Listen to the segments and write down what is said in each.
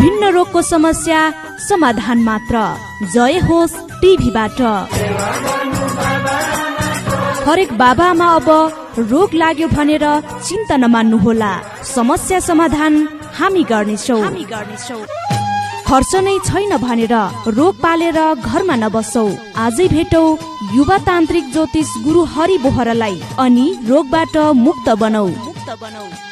विभिन्न रोगको समस्या समाधान मात्र जय होस् टिभीबाट हरेक बाबामा अब रोग लाग्यो भनेर चिन्ता नमान्नुहोला समस्या समाधान हामी गर्नेछौँ खर्च नै छैन भनेर रोग पालेर घरमा नबसौ आजै भेटौ युवा तान्त्रिक ज्योतिष गुरु हरि बोहरालाई अनि रोगबाट मुक्त बनाऊ मुक्त बनाऊ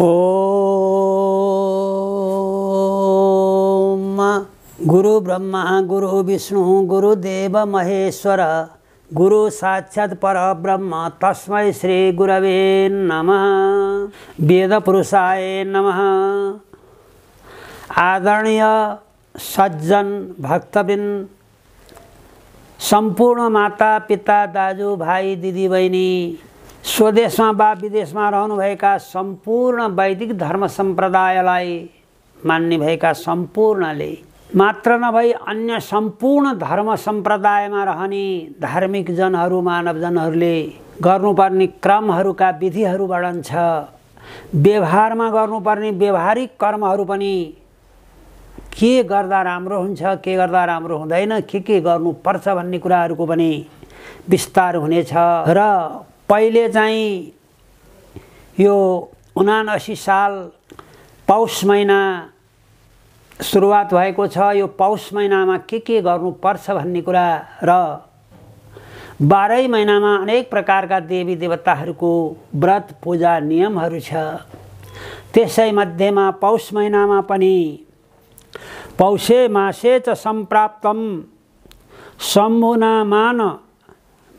ओम गुरु ब्रह्मा गुरु विष्णु गुरु देव महेश्वर गुरु साक्षात् परब्रह्म तस्मै श्री गुरवे नमः वेदपुरुषाय नमः आदरणीय सज्जन भक्तबिन सम्पूर्ण माता पिता दाजुभाइ दिदीबहिनी स्वदेशमा वा विदेशमा रहनुभएका सम्पूर्ण वैदिक धर्म सम्प्रदायलाई मान्ने भएका सम्पूर्णले मात्र नभई अन्य सम्पूर्ण धर्म सम्प्रदायमा रहने धार्मिक जनहरू मानवजनहरूले गर्नुपर्ने क्रमहरूका विधिहरू बढन्छ व्यवहारमा गर्नुपर्ने व्यवहारिक कर्महरू पनि के गर्दा राम्रो हुन्छ के गर्दा राम्रो हुँदैन के के गर्नुपर्छ भन्ने कुराहरूको पनि विस्तार हुनेछ र पहिले चाहिँ यो उनासी साल पौष महिना सुरुवात भएको छ यो पौष महिनामा के के गर्नुपर्छ भन्ने कुरा र बाह्रै महिनामा अनेक प्रकारका देवी देवताहरूको व्रत पूजा नियमहरू छ त्यसै मध्येमा पौष महिनामा पनि पौषे मासे च सम्प्राप्तम मान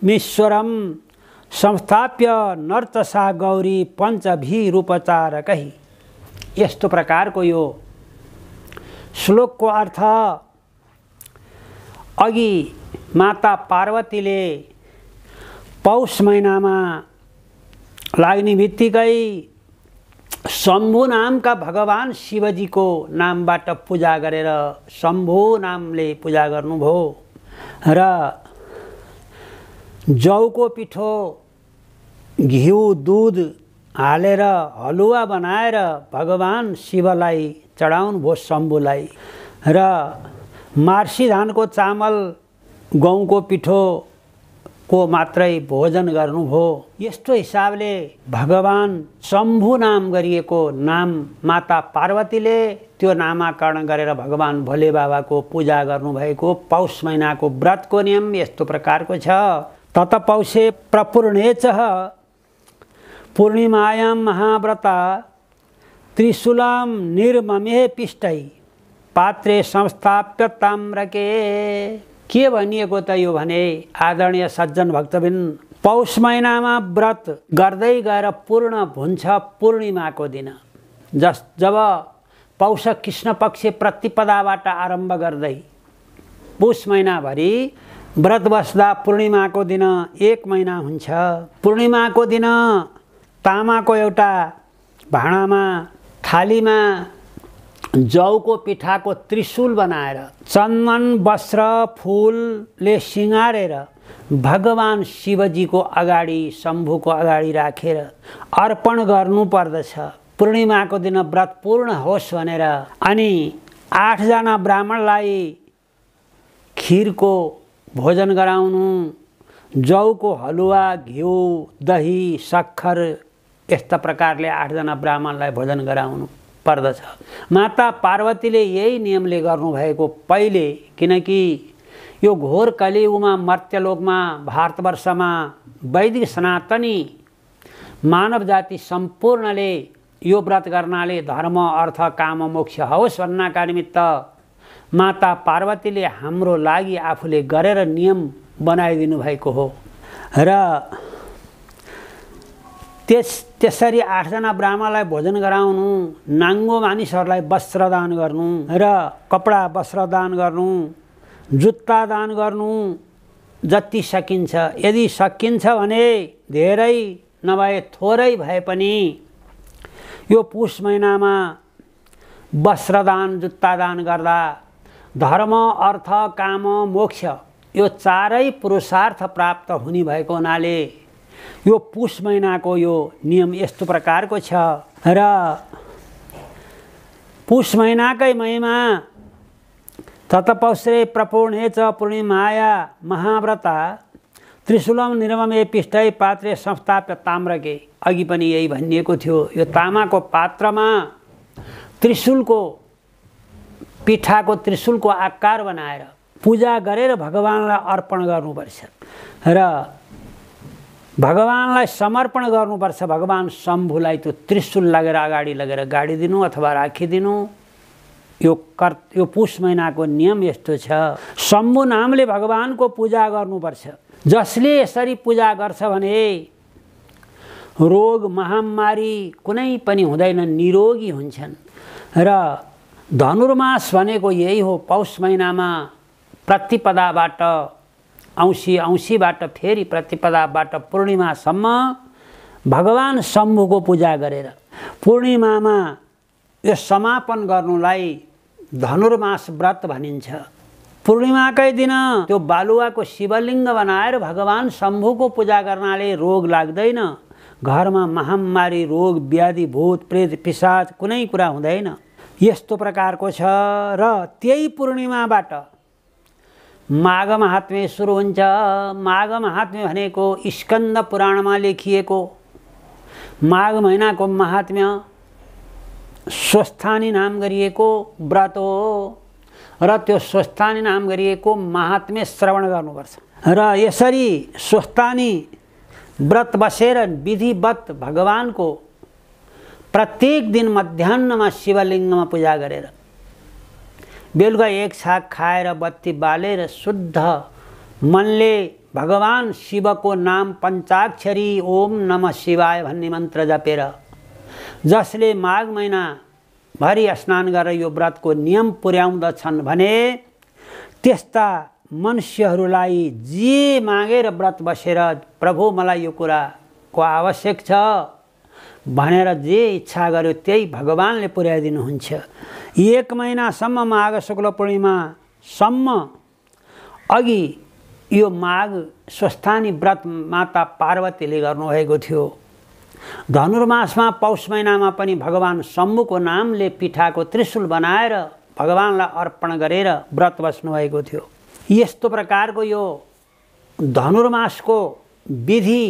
मिश्वरम संस्थाप्य नर्तसा गौरी कही यस्तो प्रकारको यो श्लोकको अर्थ अघि माता पार्वतीले पौष महिनामा लाग्ने बित्तिकै शम्भु नामका भगवान् शिवजीको नामबाट पूजा गरेर शम्भु नामले पूजा गर्नुभयो र जौको पिठो घिउ दुध हालेर हलुवा बनाएर भगवान् शिवलाई चढाउनु चढाउनुभयो शम्भुलाई र मार्सी धानको चामल गहुँको को मात्रै भोजन गर्नुभयो यस्तो हिसाबले भगवान् शम्भु नाम गरिएको नाम माता पार्वतीले त्यो नामाकरण गरेर भगवान् भोले बाबाको पूजा गर्नुभएको पौष महिनाको व्रतको नियम यस्तो प्रकारको छ तत पौषे प्रपूर्णेच पूर्णिमायां महाव्रता त्रिशुलाम निर्ममे पिष्टै पात्रे संस्थाप्य ताम्रके के भनिएको त यो भने आदरणीय सज्जन भक्तबिन पौष महिनामा व्रत गर्दै गएर पूर्ण हुन्छ पूर्णिमाको दिन जस जब पौष कृष्ण पक्ष प्रतिपदाबाट आरम्भ गर्दै पुष महिनाभरि व्रत बस्दा पूर्णिमाको दिन एक महिना हुन्छ पूर्णिमाको दिन तामाको एउटा भाँडामा थालीमा जौको पिठाको त्रिशुल बनाएर चन्दन वस्त्र फुलले सिँगारेर भगवान् शिवजीको अगाडि शम्भुको अगाडि राखेर अर्पण गर्नुपर्दछ पूर्णिमाको दिन व्रत पूर्ण होस् भनेर अनि आठजना ब्राह्मणलाई खिरको भोजन गराउनु जौको हलुवा घिउ दही सक्खर यस्ता प्रकारले आठजना ब्राह्मणलाई भोजन गराउनु पर्दछ माता पार्वतीले यही नियमले गर्नुभएको पहिले किनकि यो घोर कलियुगमा मर्त्यलोकमा भारतवर्षमा वैदिक सनातनी मानव जाति सम्पूर्णले यो व्रत गर्नाले धर्म अर्थ काम मोक्ष होस् भन्नका निमित्त माता पार्वतीले हाम्रो लागि आफूले गरेर नियम बनाइदिनु भएको हो र त्यस त्यसरी आठजना ब्राह्मणलाई भोजन गराउनु नाङ्गो मानिसहरूलाई दान गर्नु र कपडा वस्त्र दान गर्नु जुत्ता दान गर्नु जति सकिन्छ यदि सकिन्छ भने धेरै नभए थोरै भए पनि यो पुष महिनामा वस्त्रदान जुत्ता दान गर्दा धर्म अर्थ काम मोक्ष यो चारै पुरुषार्थ प्राप्त हुने भएको हुनाले यो पुष महिनाको यो नियम यस्तो प्रकारको छ र पुष महिनाकै महिमा ततपौश्रे प्रपूर्णे च पूर्णिमाया महाव्रता त्रिशुलम निर्ममे पिष्टै पात्रे संस्थाप्य ताम्रके अघि पनि यही भनिएको थियो यो तामाको पात्रमा त्रिशुलको पिठाको त्रिशुलको आकार बनाएर पूजा गरेर भगवान्लाई अर्पण गर्नुपर्छ र भगवान्लाई समर्पण गर्नुपर्छ भगवान् शम्भुलाई त्यो त्रिशुल लगेर अगाडि लगेर गाडिदिनु अथवा राखिदिनु यो कर् यो पुष महिनाको नियम यस्तो छ शम्भु नामले भगवान्को पूजा गर्नुपर्छ जसले यसरी पूजा गर्छ भने रोग महामारी कुनै पनि हुँदैन निरोगी हुन्छन् र धनुर्मास भनेको यही हो पौष महिनामा प्रतिपदाबाट औँसी औँसीबाट फेरि प्रतिपदाबाट पूर्णिमासम्म भगवान् शम्भुको पूजा गरेर पूर्णिमामा यो समापन गर्नुलाई धनुर्मास व्रत भनिन्छ पूर्णिमाकै दिन त्यो बालुवाको शिवलिङ्ग बनाएर भगवान् शम्भुको पूजा गर्नाले रोग लाग्दैन घरमा महामारी रोग व्याधि भूत प्रेत पिसाच कुनै कुरा हुँदैन यस्तो प्रकारको छ र त्यही पूर्णिमाबाट माघ महात्म्य सुरू होघ माघ महात्म्य स्कंद पुराण में लेखी माघ महीना को महात्म्य स्वस्थानी नाम गरिएको व्रत हो रो स्वस्थानी नाम गरिएको महात्म्य श्रवण कर इसी स्वस्थानी व्रत बसर विधिवत भगवान को प्रत्येक दिन मध्यान्ह में शिवलिंग में पूजा करें बेलुका एक साग खाएर बत्ती बालेर शुद्ध मनले भगवान् शिवको नाम पञ्चाक्षरी ओम नम शिवाय भन्ने मन्त्र जपेर जसले माघ महिनाभरि स्नान गरेर यो व्रतको नियम पुर्याउँदछन् भने त्यस्ता मनुष्यहरूलाई जे मागेर व्रत बसेर प्रभु मलाई यो कुराको आवश्यक छ भनेर जे इच्छा गर्यो त्यही भगवान्ले पुर्याइदिनुहुन्छ एक महिनासम्म माघ शुक्ल पूर्णिमासम्म अघि यो माघ स्वस्थानी व्रत माता पार्वतीले गर्नुभएको थियो धनुर्मासमा पौष महिनामा पनि भगवान् शम्भुको नामले पिठाको त्रिशुल बनाएर भगवान्लाई अर्पण गरेर व्रत बस्नुभएको थियो यस्तो प्रकारको यो धनुर्मासको विधि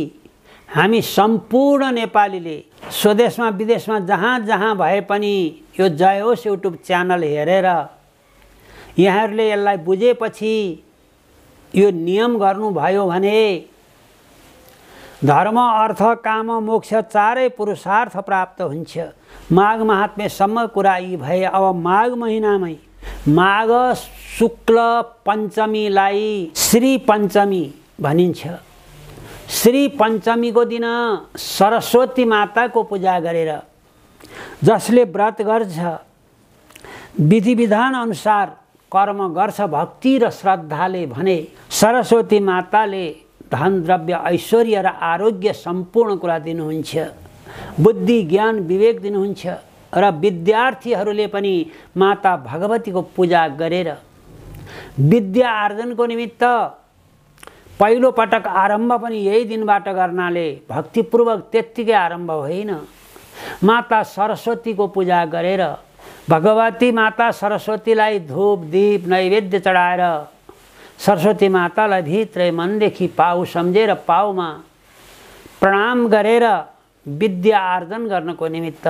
हामी सम्पूर्ण नेपालीले स्वदेशमा विदेशमा जहाँ जहाँ भए पनि यो जय होस् युट्युब च्यानल हेरेर यहाँहरूले यसलाई बुझेपछि यो नियम गर्नुभयो भने धर्म अर्थ काम मोक्ष चारै पुरुषार्थ प्राप्त हुन्छ माघ महात्म्यसम्म कुरा यी भए अब माघ महिनामै माघ शुक्ल पञ्चमीलाई श्री पञ्चमी भनिन्छ श्री पञ्चमीको दिन सरस्वती माताको पूजा गरेर जसले व्रत गर्छ विधि विधान अनुसार कर्म गर्छ भक्ति र श्रद्धाले भने सरस्वती माताले धन द्रव्य ऐश्वर्य र आरोग्य सम्पूर्ण कुरा दिनुहुन्छ बुद्धि ज्ञान विवेक दिनुहुन्छ र विद्यार्थीहरूले पनि माता भगवतीको पूजा गरेर विद्या आर्जनको निमित्त पटक आरम्भ पनि यही दिनबाट गर्नाले भक्तिपूर्वक त्यत्तिकै आरम्भ होइन माता सरस्वतीको पूजा गरेर भगवती माता सरस्वतीलाई धुप दीप नैवेद्य चढाएर सरस्वती मातालाई भित्रै मनदेखि पाउ सम्झेर पाउमा प्रणाम गरेर विद्या आर्जन गर्नको निमित्त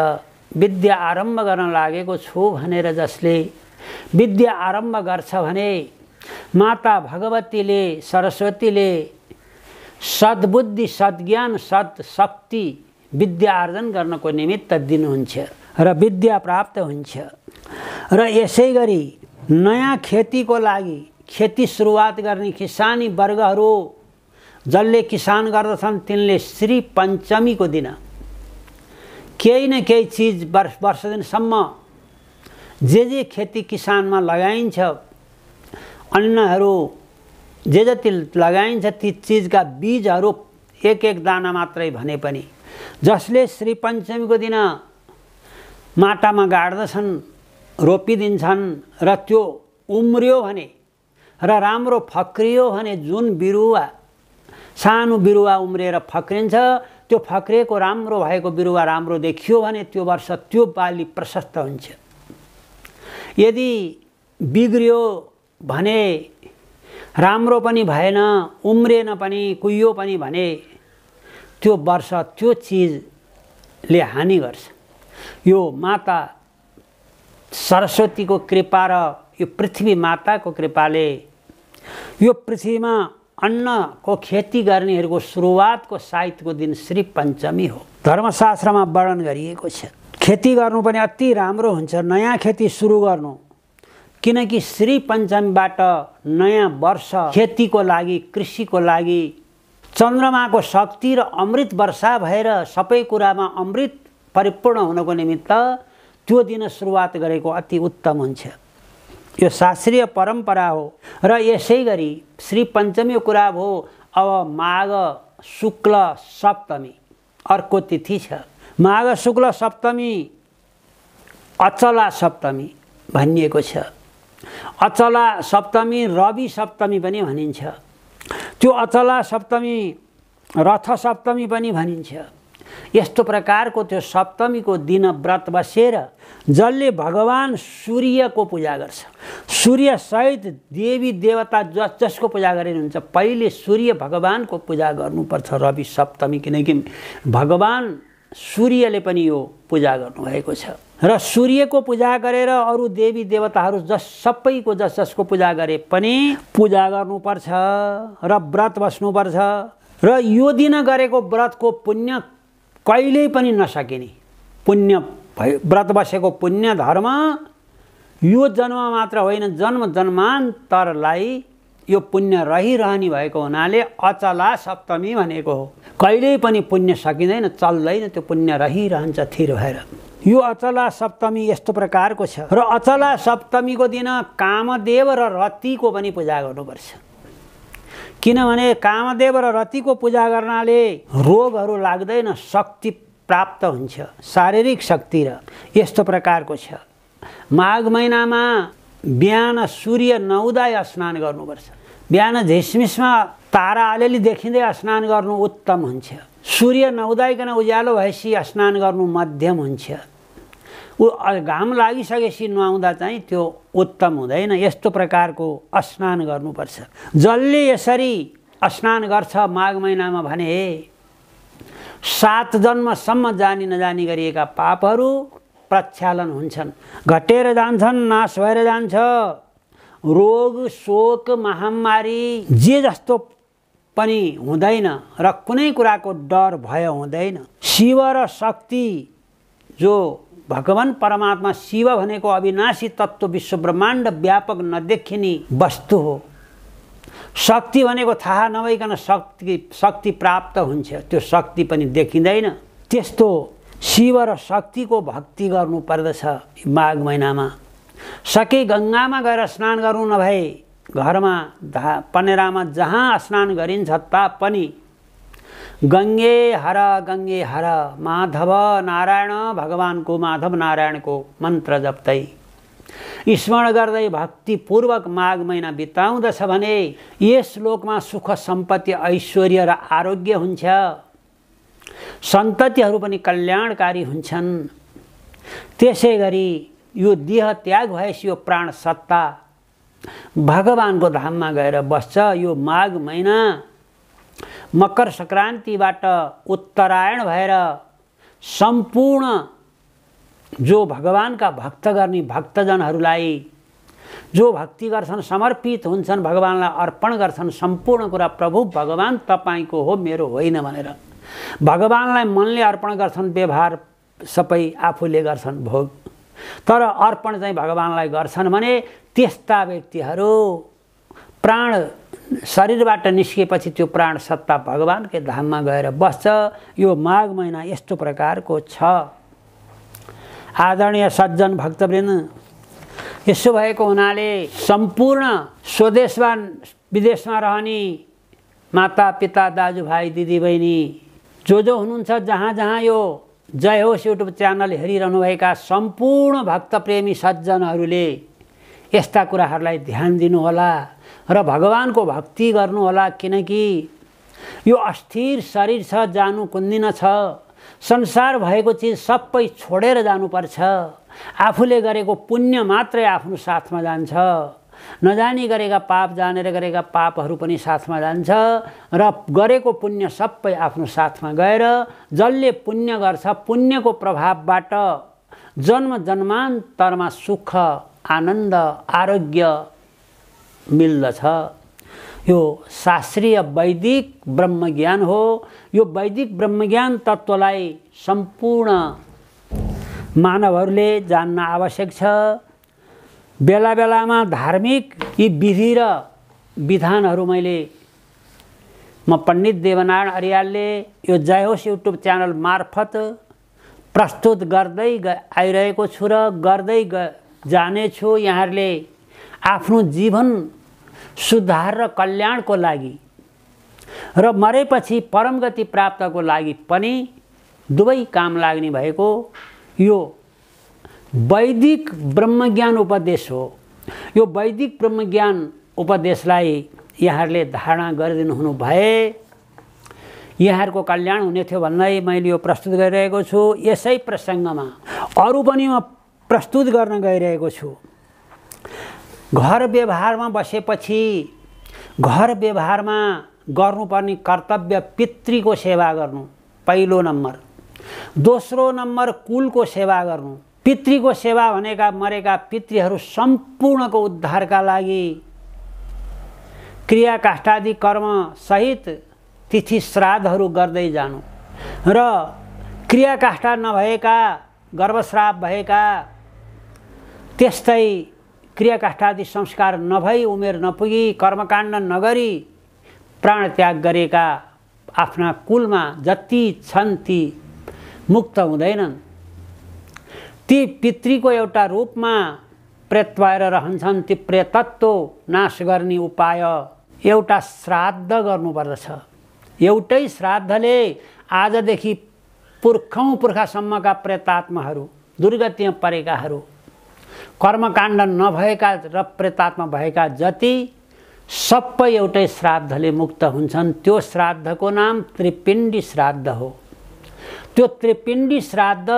विद्या आरम्भ गर्न लागेको छु भनेर जसले विद्या आरम्भ गर्छ भने माता भगवतीले सरस्वतीले सद्बुद्धि सद्ज्ञान सद्शक्ति विद्या आर्जन गर्नको निमित्त दिनुहुन्छ र विद्या प्राप्त हुन्छ र यसै गरी नयाँ खेतीको लागि खेती सुरुवात गर्ने किसानी वर्गहरू जसले किसान गर्दछन् तिनले श्री पञ्चमीको दिन केही न केही चिज वर्ष वर्ष दिनसम्म जे जे खेती किसानमा लगाइन्छ अन्नहरू जे जति लगाइन्छ ती चिजका बीजहरू एक एक दाना मात्रै भने पनि जसले श्री पञ्चमीको दिन माटामा गाड्दछन् रोपिदिन्छन् र त्यो उम्रियो भने र राम्रो फक्रियो भने जुन बिरुवा सानो बिरुवा उम्रिएर फक्रिन्छ त्यो फक्रिएको राम्रो भएको बिरुवा राम्रो देखियो भने त्यो वर्ष त्यो बाली प्रशस्त हुन्छ यदि बिग्रियो भने राम्रो पनि भएन उम्रेन पनि कुहियो पनि भने त्यो वर्ष त्यो चिजले हानि गर्छ यो माता सरस्वतीको कृपा र यो पृथ्वी माताको कृपाले यो पृथ्वीमा अन्नको खेती गर्नेहरूको सुरुवातको साहित्यको दिन श्री पञ्चमी हो धर्मशास्त्रमा वर्णन गरिएको छ खेती गर्नु पनि अति राम्रो हुन्छ नयाँ खेती सुरु गर्नु किनकि श्री पञ्चमीबाट नयाँ वर्ष खेतीको लागि कृषिको लागि चन्द्रमाको शक्ति र अमृत वर्षा भएर सबै कुरामा अमृत परिपूर्ण हुनको निमित्त त्यो दिन सुरुवात गरेको अति उत्तम हुन्छ यो शास्त्रीय परम्परा हो र यसै गरी श्री पञ्चमी कुरा भयो अब माघ शुक्ल सप्तमी अर्को तिथि छ माघ शुक्ल सप्तमी अचला सप्तमी भनिएको छ अचला सप्तमी रवि सप्तमी पनि भनिन्छ त्यो अचला सप्तमी रथ सप्तमी पनि भनिन्छ यस्तो प्रकारको त्यो सप्तमीको दिन व्रत बसेर जसले भगवान् सूर्यको पूजा गर्छ सूर्यसहित देवी देवता जस जसको पूजा गरिनुहुन्छ पहिले सूर्य भगवान्को पूजा गर्नुपर्छ रवि सप्तमी किनकि भगवान् सूर्यले पनि यो पूजा गर्नुभएको छ र सूर्यको पूजा गरेर अरू देवी देवताहरू जस सबैको जस जसको पूजा गरे पनि पूजा गर्नुपर्छ र व्रत बस्नुपर्छ र यो दिन गरेको व्रतको पुण्य कहिल्यै पनि नसकिने पुण्य भयो व्रत बसेको पुण्य धर्म यो जन्म मात्र होइन जन्म जन्मान्तरलाई यो पुण्य रहिरहने भएको हुनाले अचला सप्तमी भनेको हो कहिल्यै पनि पुण्य सकिँदैन चल्दैन त्यो पुण्य रहिरहन्छ थिर भएर यो अचला सप्तमी यस्तो प्रकारको छ र अचला सप्तमीको दिन कामदेव र रतिको पनि पूजा गर्नुपर्छ किनभने कामदेव र रतिको पूजा गर्नाले रोगहरू लाग्दैन शक्ति प्राप्त हुन्छ शारीरिक शक्ति र यस्तो प्रकारको छ माघ महिनामा बिहान सूर्य नहुँदा स्नान गर्नुपर्छ बिहान झिसमिसमा तारा अलिअलि देखिँदै स्नान गर्नु उत्तम हुन्छ सूर्य नहुँदाइकन उज्यालो भएपछि स्नान गर्नु मध्यम हुन्छ ऊ घाम लागिसकेपछि नुहाउँदा चाहिँ त्यो उत्तम हुँदैन यस्तो प्रकारको स्नान गर्नुपर्छ जसले यसरी स्नान गर्छ माघ महिनामा भने सात जन्मसम्म जानी नजानी गरिएका पापहरू प्रक्षालन हुन्छन् घटेर जान्छन् नाश भएर जान्छ रोग शोक महामारी जे जस्तो पनि हुँदैन र कुनै कुराको डर भय हुँदैन शिव र शक्ति जो भगवान् परमात्मा शिव भनेको अविनाशी तत्त्व विश्व ब्रह्माण्ड व्यापक नदेखिने वस्तु हो शक्ति भनेको थाहा नभइकन शक्ति शक्ति प्राप्त हुन्छ त्यो शक्ति पनि देखिँदैन त्यस्तो शिव र शक्तिको भक्ति गर्नु पर्दछ माघ महिनामा सके गङ्गामा गएर स्नान गर्नु नभए घरमा धा पनेरामा जहाँ स्नान गरिन्छ ता पनि गङ्गे हर गङ्गे हर माधव नारायण भगवानको माधव नारायणको मन्त्र जप्दै स्मरण गर्दै भक्तिपूर्वक माघ महिना बिताउँदछ भने यस लोकमा सुख सम्पत्ति ऐश्वर्य र आरोग्य हुन्छ सन्ततिहरू पनि कल्याणकारी हुन्छन् त्यसै गरी यो देह त्याग भएपछि यो प्राण सत्ता भगवानको धाममा गएर बस्छ यो माघ महिना मकर सङ्क्रान्तिबाट उत्तरायण भएर सम्पूर्ण जो भगवान्का भक्त गर्ने भक्तजनहरूलाई जो भक्ति गर्छन् समर्पित हुन्छन् भगवान्लाई अर्पण गर्छन् सम्पूर्ण कुरा प्रभु भगवान् तपाईँको हो मेरो होइन भनेर भगवान्लाई मनले अर्पण गर्छन् व्यवहार सबै आफूले गर्छन् भोग तर अर्पण चाहिँ भगवान्लाई गर्छन् भने त्यस्ता व्यक्तिहरू प्राण शरीरबाट निस्किएपछि त्यो प्राण सत्ता भगवान्कै धाममा गएर बस्छ यो माघ महिना यस्तो प्रकारको छ आदरणीय सज्जन भक्तवृन्द यसो भएको हुनाले सम्पूर्ण स्वदेशमा विदेशमा रहने माता पिता दाजुभाइ दिदीबहिनी जो जो हुनुहुन्छ जहाँ जहाँ यो जय होस् युट्युब च्यानल हेरिरहनुभएका सम्पूर्ण भक्तप्रेमी सज्जनहरूले यस्ता कुराहरूलाई ध्यान दिनुहोला र भगवान्को भक्ति गर्नुहोला किनकि यो अस्थिर शरीर छ जानु कुन्दिन छ संसार भएको चिज सबै छोडेर जानुपर्छ आफूले गरेको पुण्य मात्रै आफ्नो साथमा जान्छ नजानी गरेका पाप जानेर गरेका पापहरू पनि साथमा जान्छ र गरेको पुण्य सबै आफ्नो साथमा गएर जसले पुण्य गर्छ पुण्यको प्रभावबाट जन्म जन्मान्तरमा सुख आनन्द आरोग्य मिल्दछ यो शास्त्रीय वैदिक ब्रह्मज्ञान हो यो वैदिक ब्रह्मज्ञान तत्त्वलाई सम्पूर्ण मानवहरूले जान्न आवश्यक छ बेला बेलामा धार्मिक यी विधि र विधानहरू मैले म पण्डित देवनारायण अरियालले यो जय होस् युट्युब च्यानल मार्फत प्रस्तुत गर्दै आइरहेको छु र गर्दै ग जानेछु यहाँहरूले आफ्नो जीवन सुधार र कल्याणको लागि र मरेपछि परमगति प्राप्तको लागि पनि दुवै काम लाग्ने भएको यो वैदिक ब्रह्मज्ञान उपदेश हो यो वैदिक ब्रह्मज्ञान उपदेशलाई यहाँहरूले धारणा गरिदिनुहुनु भए यहाँहरूको कल्याण हुने थियो भन्दै मैले यो प्रस्तुत गरिरहेको छु यसै प्रसङ्गमा अरू पनि म प्रस्तुत गर्न गइरहेको छु घर व्यवहारमा बसेपछि घर व्यवहारमा गर्नुपर्ने कर्तव्य पितृको सेवा गर्नु पहिलो नम्बर दोस्रो नम्बर कुलको सेवा गर्नु पितृको सेवा भनेका मरेका पितृहरू सम्पूर्णको उद्धारका लागि कर्म सहित तिथि श्राद्धहरू गर्दै जानु र क्रियाकाष्ठा नभएका गर्भश्राप भएका त्यस्तै क्रियाकाष्ठादि संस्कार नभई उमेर नपुगी कर्मकाण्ड नगरी प्राण त्याग गरेका आफ्ना कुलमा जति छन् ती मुक्त हुँदैनन् ती पितृको एउटा रूपमा प्रेत भएर रहन्छन् ती प्रेतत्व नाश गर्ने उपाय एउटा श्राद्ध गर्नुपर्दछ एउटै श्राद्धले आजदेखि पुर्खौँ पुर्खासम्मका प्रेतात्माहरू दुर्गतिमा परेकाहरू कर्मकाण्ड नभएका र प्रेतात्मा भएका जति सबै एउटै श्राद्धले मुक्त हुन्छन् त्यो श्राद्धको नाम त्रिपिण्डी श्राद्ध हो त्यो त्रिपिण्डी श्राद्ध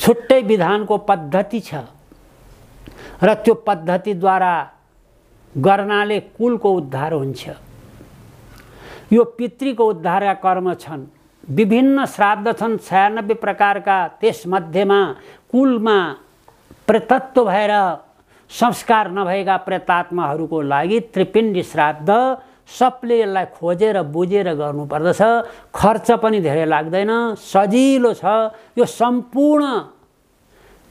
छुट्टै विधानको पद्धति छ र त्यो पद्धतिद्वारा गर्नाले कुलको उद्धार हुन्छ यो पितृको उद्धारका कर्म छन् विभिन्न श्राद्ध छन् छयानब्बे प्रकारका त्यसमध्येमा कुलमा प्रेतत्व भएर संस्कार नभएका प्रेतात्माहरूको लागि त्रिपिण्डी श्राद्ध सबले यसलाई खोजेर बुझेर गर्नुपर्दछ खर्च पनि धेरै लाग्दैन सजिलो छ यो सम्पूर्ण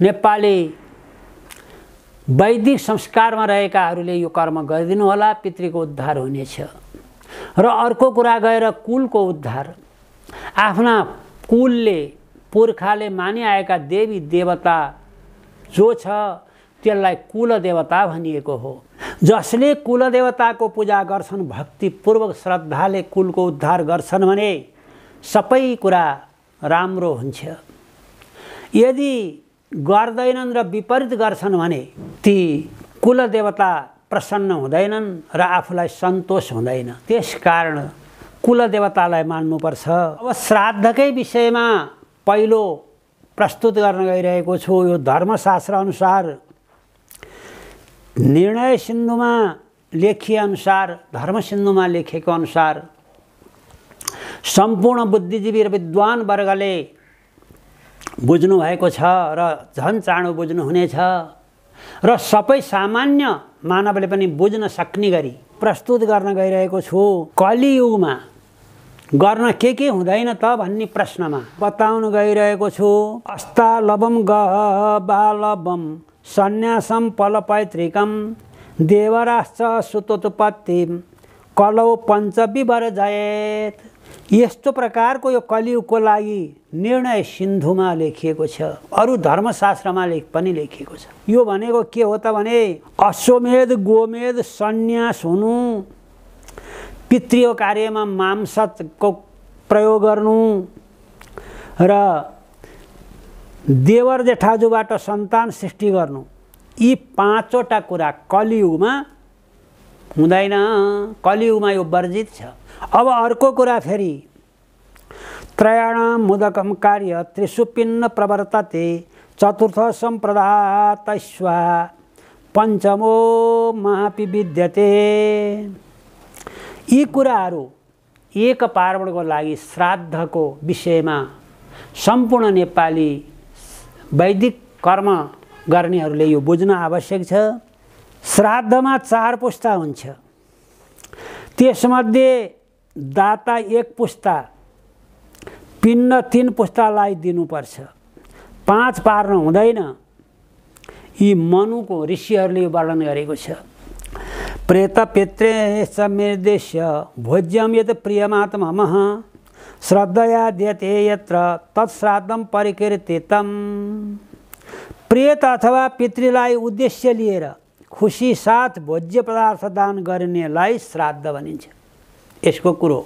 नेपाली वैदिक संस्कारमा रहेकाहरूले यो कर्म गरिदिनु होला पितृको उद्धार हुनेछ र अर्को कुरा गएर कुलको उद्धार आफ्ना कुलले पुर्खाले मानिआएका देवी देवता जो छ त्यसलाई कुलदेवता भनिएको हो जसले कुलदेवताको पूजा गर्छन् भक्तिपूर्वक श्रद्धाले कुलको उद्धार गर्छन् भने सबै कुरा राम्रो हुन्छ यदि गर्दैनन् र विपरीत गर्छन् भने ती कुलदेवता प्रसन्न हुँदैनन् र आफूलाई सन्तोष हुँदैन त्यस कारण कुलदेवतालाई मान्नुपर्छ अब श्राद्धकै विषयमा पहिलो प्रस्तुत गर्न गइरहेको छु यो धर्मशास्त्र अनुसार निर्णय सिन्धुमा लेखिएअनुसार धर्म सिन्धुमा लेखेको अनुसार सम्पूर्ण बुद्धिजीवी र विद्वान वर्गले बुझ्नुभएको छ र झन् चाँडो बुझ्नुहुनेछ र सबै सामान्य मानवले पनि बुझ्न सक्ने गरी प्रस्तुत गर्न गइरहेको छु कलियुगमा गर्न के के हुँदैन त भन्ने प्रश्नमा बताउन गइरहेको छु अस्ता लबम गह बालबम सन्यासम पैतृकम देवराश्च सुतोत्पत्ति कलौ पञ्चविवर जयत यस्तो प्रकारको यो कलियुगको लागि निर्णय सिन्धुमा लेखिएको छ अरू धर्मशास्त्रमा ले पनि लेखिएको छ यो भनेको के हो त भने अश्वमेध गोमेद सन्यास हुनु पितृ कार्यमा मांसको प्रयोग गर्नु र देवर जेठाजुबाट सन्तान सृष्टि गर्नु यी पाँचवटा कुरा कलियुगमा हुँदैन कलियुगमा यो वर्जित छ अब अर्को कुरा फेरि त्रयाणाम मुदकम कार्य त्रिसुपिन्न प्रवर्तते चतुर्थ सम्प्रदात पञ्चमो महापि विद्यते यी कुराहरू एक पार्वणको लागि श्राद्धको विषयमा सम्पूर्ण नेपाली वैदिक कर्म गर्नेहरूले यो बुझ्न आवश्यक छ श्राद्धमा चार पुस्ता हुन्छ त्यसमध्ये दाता एक पुस्ता पिण्ड तिन पुस्तालाई दिनुपर्छ पाँच पार्नु हुँदैन यी मनुको ऋषिहरूले यो वर्णन गरेको छ प्रेत पेत्रे निर्देश्य भोज्यम यत महा श्रद्धया द्यते यत्र तत्श्राद्धम परिकीर्तितम प्रेत अथवा पितृलाई उद्देश्य लिएर खुसी साथ भोज्य पदार्थ दान गर्नेलाई श्राद्ध भनिन्छ यसको कुरो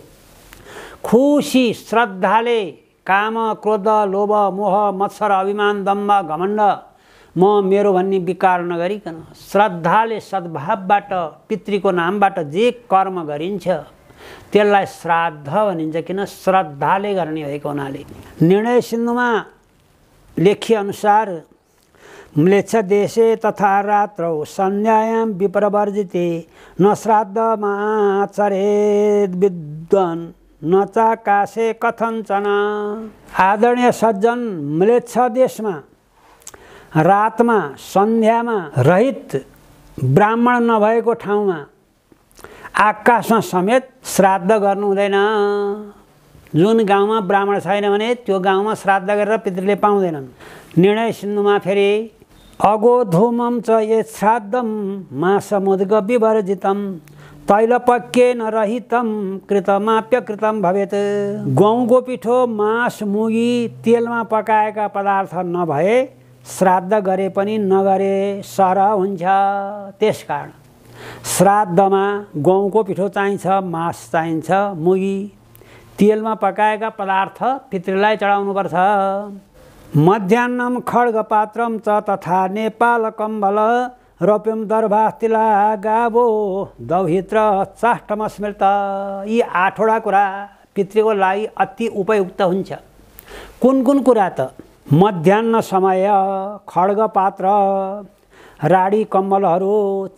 खुसी श्रद्धाले काम क्रोध लोभ मोह मत्सर अभिमान दम्ब घमण्ड म मेरो भन्ने विकार नगरिकन श्रद्धाले सद्भावबाट पितृको नामबाट जे कर्म गरिन्छ त्यसलाई श्राद्ध भनिन्छ किन श्रद्धाले गर्ने भएको हुनाले निर्णय सिन्धुमा लेखिएअनुसार म्लेच्छ देशे तथा रात्रौ सन्ध्यायाम विप्रवर्जिते न श्राद्धमा चरेत विद्वन न चाकासे कथञ्चन आदरणीय सज्जन म्लेच्छ देशमा रातमा सन्ध्यामा रहित ब्राह्मण नभएको ठाउँमा आकाशमा समेत श्राद्ध गर्नु हुँदैन जुन गाउँमा ब्राह्मण छैन भने त्यो गाउँमा श्राद्ध गरेर पितृले पाउँदैनन् निर्णय सिन्धुमा फेरि अगो च ए श्राद्धम मासमुद्ग विवर्जितम तैलपक्के नरहितम कृतमाप्य कृतम भवेत गहुँको पिठो मास मुगी तेलमा पकाएका पदार्थ नभए श्राद्ध गरे पनि नगरे सर हुन्छ त्यस कारण श्राद्धमा गहुँको पिठो चाहिन्छ मास चाहिन्छ मुगी तेलमा पकाएका पदार्थ पितृलाई चढाउनुपर्छ मध्याह खड्ग पात्रम च तथा नेपाल कम्बल रोप्यम दरबा तिला गाभो दौहित्र चाष्टम स्मृत यी आठवटा कुरा पितृको लागि अति उपयुक्त हुन्छ कुन कुन कुरा त मध्याह समय खड्ग पात्र राडी कम्बलहरू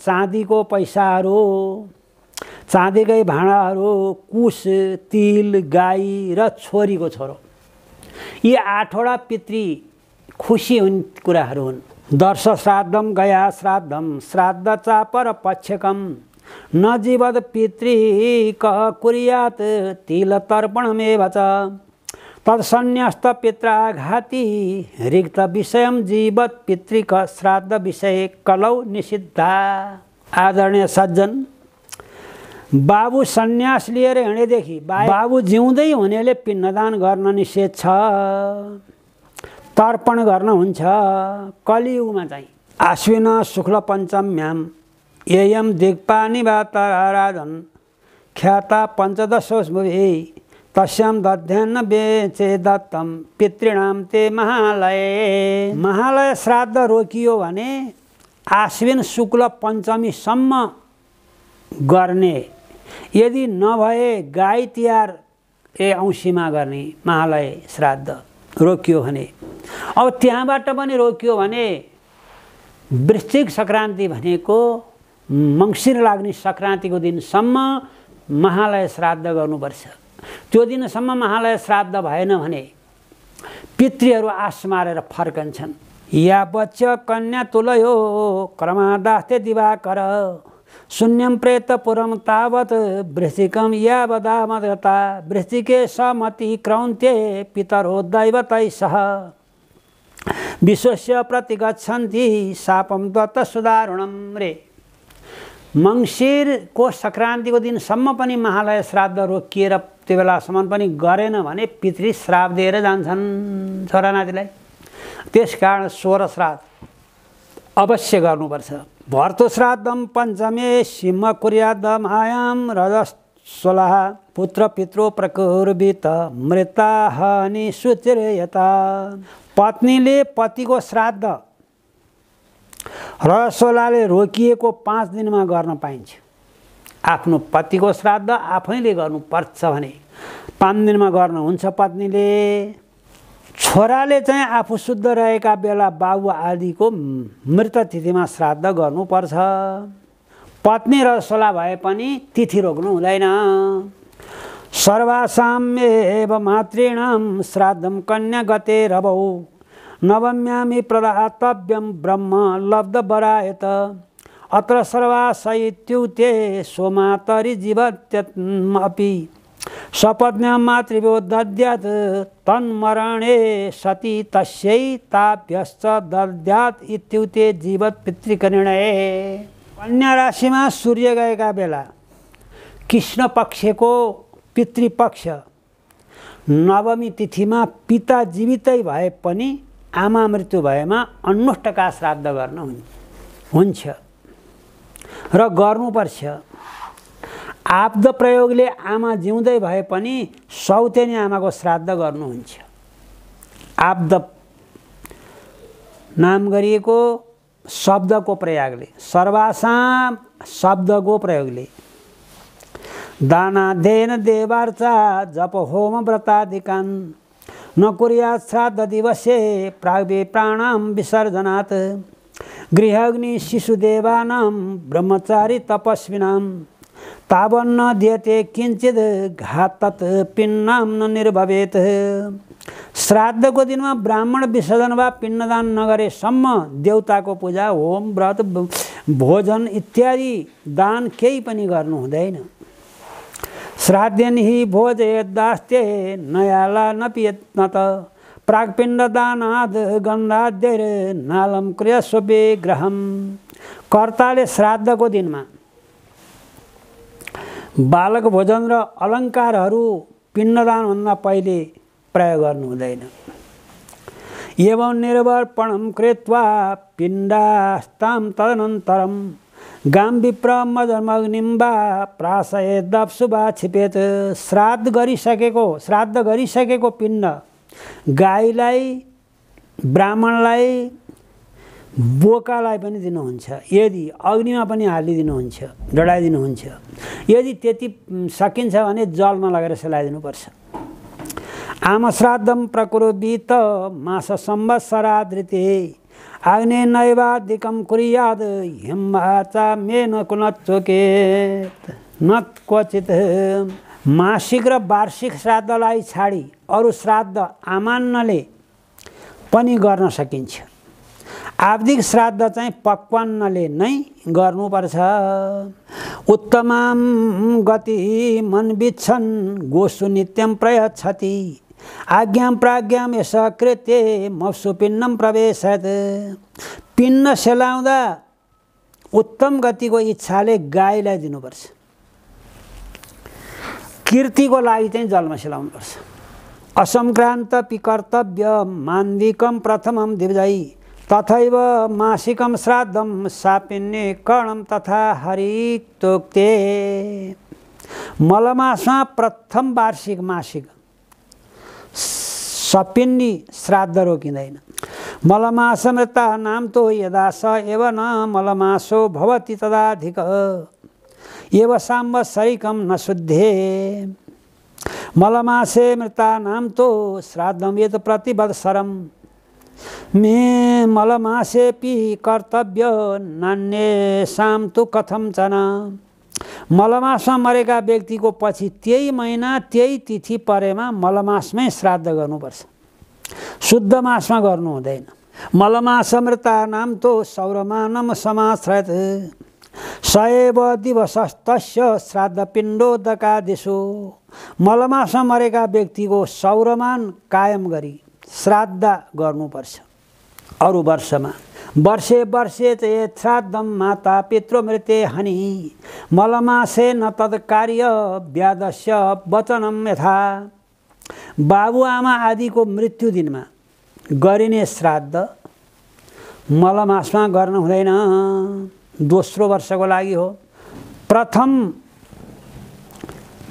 चाँदीको पैसाहरू चाँदीकै भाँडाहरू कुस तिल गाई र छोरीको छोरो यी आठवटा पितृ खुसी हुन् कुराहरू हुन् दर्श श्राद्धम गया श्राद्धम श्राद्ध चापर पक्षकम नजीवत पितृ कह कुरियात तिल तर्पणमेव सन्यास्त पित्राघाती रिक्त विषय जीवत पितृक श्राद्ध विषय कलौ निषिद्धा आदरणीय सज्जन बाबु सन्यास लिएर हिँडेदेखि बाबु जिउँदै हुनेले पिण्डदान गर्न निषेध छ तर्पण गर्न हुन्छ कलियुगमा चाहिँ आश्विन शुक्ल पञ्चम्याम एयम दिग्पानी वा तराराधन ख्याता पञ्चदशोष भुवि तस्यां दध्यन्न बेचे दत्तम पितृणाम ते महालय महालय श्राद्ध रोकियो भने आश्विन शुक्ल पञ्चमीसम्म गर्ने यदि नभए गाई तिहार ए औँसीमा गर्ने महालय श्राद्ध रोकियो भने अब त्यहाँबाट पनि रोकियो भने वृश्चिक सङ्क्रान्ति भनेको मङ्सिर लाग्ने सङ्क्रान्तिको दिनसम्म महालय श्राद्ध गर्नुपर्छ त्यो दिनसम्म महालय श्राद्ध भएन भने पितृहरू आस मारेर फर्कन्छन् या बच्य कन्या तुलयो क्रमादास्ते दिवाकर शून्यम पुरम तावत वृश्चिकम या मदता वृश्चिके समति क्रौन्ते पितरो दैवतै सह विश्वस्य प्रति गच्छन्ति सापम दत्त सुदारुणम रे मङ्सिरको सङ्क्रान्तिको दिनसम्म पनि महालय श्राद्ध रोकिएर त्यो बेलासम्म पनि गरेन भने पितृ श्राप दिएर जान्छन् छोरा नातिलाई त्यस कारण स्वर श्राद्ध अवश्य गर्नुपर्छ भर्तो श्राद्धम पञ्चमे सिंह कुर्यादम आयाम रजस सोलाह पुत्र पित्रो प्रकुर्वित हनि सुचिर यता पत्नीले पतिको श्राद्ध र सोलाले रोकिएको पाँच दिनमा गर्न पाइन्छ आफ्नो पतिको श्राद्ध आफैले गर्नुपर्छ भने पाँच दिनमा गर्न हुन्छ पत्नीले छोराले चाहिँ आफू शुद्ध रहेका बेला बाबु आदिको मृत तिथिमा श्राद्ध गर्नुपर्छ पत्नी र सोला भए पनि तिथि रोक्नु हुँदैन सर्वासाम्य एव मातृणाम श्राद्धम कन्या गते रभौ नवम्यामी प्रदातव्यम ब्रह्म लब्ध बरायत अत्र सर्वाशयित्युते सोमातरी जीवत्यपि सपत्न्या मातृभ्यो दद्यात् तन्मरणे सति तस्यै ताभ्यश्च दद्यात् इत्युते जीवत पितृकनिर्णय कन्या राशिमा सूर्य गएका बेला कृष्ण पक्षको पितृपक्ष नवमी तिथिमा पिता जीवितै भए पनि आमा मृत्यु भएमा अन्नुष्टका श्राद्ध गर्न हुन्छ र गर्नुपर्छ आब्द प्रयोगले आमा जिउँदै भए पनि सौतेनी आमाको श्राद्ध गर्नुहुन्छ आब्द नाम गरिएको शब्दको प्रयागले सर्वासाम शब्दको प्रयोगले देन देवार्चा जप होम व्रतादिकान न कुर्यात् श्राद्ध दिवसे प्राग्वे प्राणाम विसर्जनात् गृहाग्नि शिशुदेवानां ब्रह्मचारी तपस्विनां तावन्न दियते किञ्चित घातत पिन्नाम् न निर्भवेत श्राद्धको दिनमा ब्राह्मण विसर्जन वा पिण्डदान नगरेसम्म देउताको पूजा होम व्रत भोजन इत्यादि दान केही पनि गर्नु हुँदैन श्राद्धेन हि दास्ते नयाला न पियत न त प्रागपिण्डदानाद नालम क्रियस्वपे ग्रहम कर्ताले श्राद्धको दिनमा बालक भोजन र अलङ्कारहरू पिण्डदानभन्दा पहिले प्रयोग गर्नु हुँदैन एवं निर्भर कृत्वा पिण्डास्ताम तदनन्तरम गाम विप्रम जन्मग्निम्बा प्रासय दप्सुबा छिपेत श्राद्ध गरिसकेको श्राद्ध गरिसकेको पिण्ड गाईलाई ब्राह्मणलाई बोकालाई पनि दिनुहुन्छ यदि अग्निमा पनि हालिदिनुहुन्छ डढाइदिनुहुन्छ यदि त्यति सकिन्छ भने जलमा लगेर सेलाइदिनुपर्छ आमा श्राद्धम प्रकुरो बित मास सम्वत्सराधृते आग्नेनैवादिकं कुर्याद् हिम्माचाम्ये न कुनचोकेत न क्वचित मासिक र वार्षिक श्राद्धलाई छाडी अरू श्राद्ध आमान्नले पनि गर्न सकिन्छ आवधिक श्राद्ध चाहिँ पक्वान्नले नै गर्नुपर्छ उत्तमाम गति मन बित्छन् गोसु नित्यम प्रयच्छति आज्ञां प्राज्ञां यस कृत्य मत्सु पिण्डम प्रवेशत पिन्न सेलाउँदा उत्तम गतिको इच्छाले गाईलाई दिनुपर्छ कीर्तिको लागि चाहिँ जलमा सेलाउनुपर्छ असङ्क्रान्त पिकर्तव्य मान्दिकम प्रथमम दिवजयी तथैव मासिकम श्राद्धम सापिन्ने कर्णम तथा तोक्ते मलमासमा प्रथम वार्षिक मासिक सपिन्नी श्राद्ध रोकिँदैन मलमासमृत नाम यदा स एव न मलमासो भवति तदाधिक एव साम्ब सैकम नशुद्धे मलमासे मृता तो श्राद्धम यत सरम मे मलमासेपि कर्तव्य नान्येषां तु कथञ्चन मलमासमा मरेका व्यक्तिको पछि त्यही महिना त्यही तिथि परेमा मलमासमै श्राद्ध गर्नुपर्छ शुद्ध मासमा गर्नु हुँदैन मलमासमृता नाम तो सौरमानम समाश्रत सयव श्राद्ध पिण्डो दका दिशो मलमासमा मरेका व्यक्तिको सौरमान कायम गरी श्राद्ध गर्नुपर्छ अरू वर्षमा वर्षे वर्षे श्राद्धम माता पित्रो मृत्ये हनि मलमासे न तत्कार्य व्यादस्य वचनम यथा बाबुआमा आदिको मृत्यु दिनमा गरिने श्राद्ध मलमासमा गर्नु हुँदैन दोस्रो वर्षको लागि हो प्रथम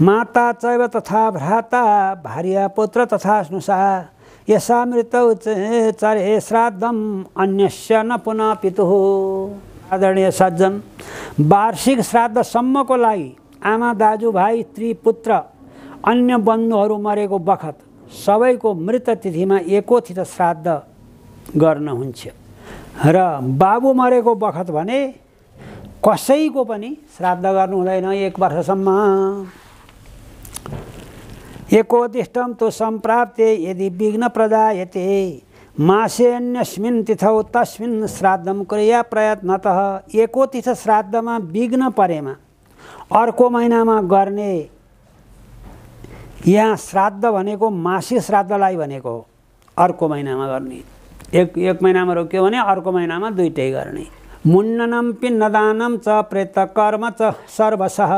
माता चैव तथा भ्राता भार्या पुत्र तथा अनुसार यसामृतौ चरे श्राद्धम अन्यस्य न पुनः पितु आदरणीय सज्जन वार्षिक श्राद्धसम्मको लागि आमा दाजुभाइ त्रिपुत्र अन्य बन्धुहरू मरेको बखत सबैको मृत तिथिमा एकोथित श्राद्ध गर्न हुन्छ र बाबु मरेको बखत भने कसैको पनि श्राद्ध गर्नु हुँदैन एक वर्षसम्म एकोदिष्टम तो सम्प्राप्ते यदि विघ्न प्रदायते मासेन्यस्मिन् तिथौ तस्मिन् श्राद्धम कुरिया प्रयत्नतः एको श्राद्धमा विघ्न परेमा अर्को महिनामा गर्ने यहाँ श्राद्ध भनेको मासिक श्राद्धलाई भनेको हो अर्को महिनामा गर्ने एक एक महिनामा रोक्यो भने अर्को महिनामा दुइटै गर्ने मुन्ननम पिन्नदानम च प्रेत कर्म च सर्वसह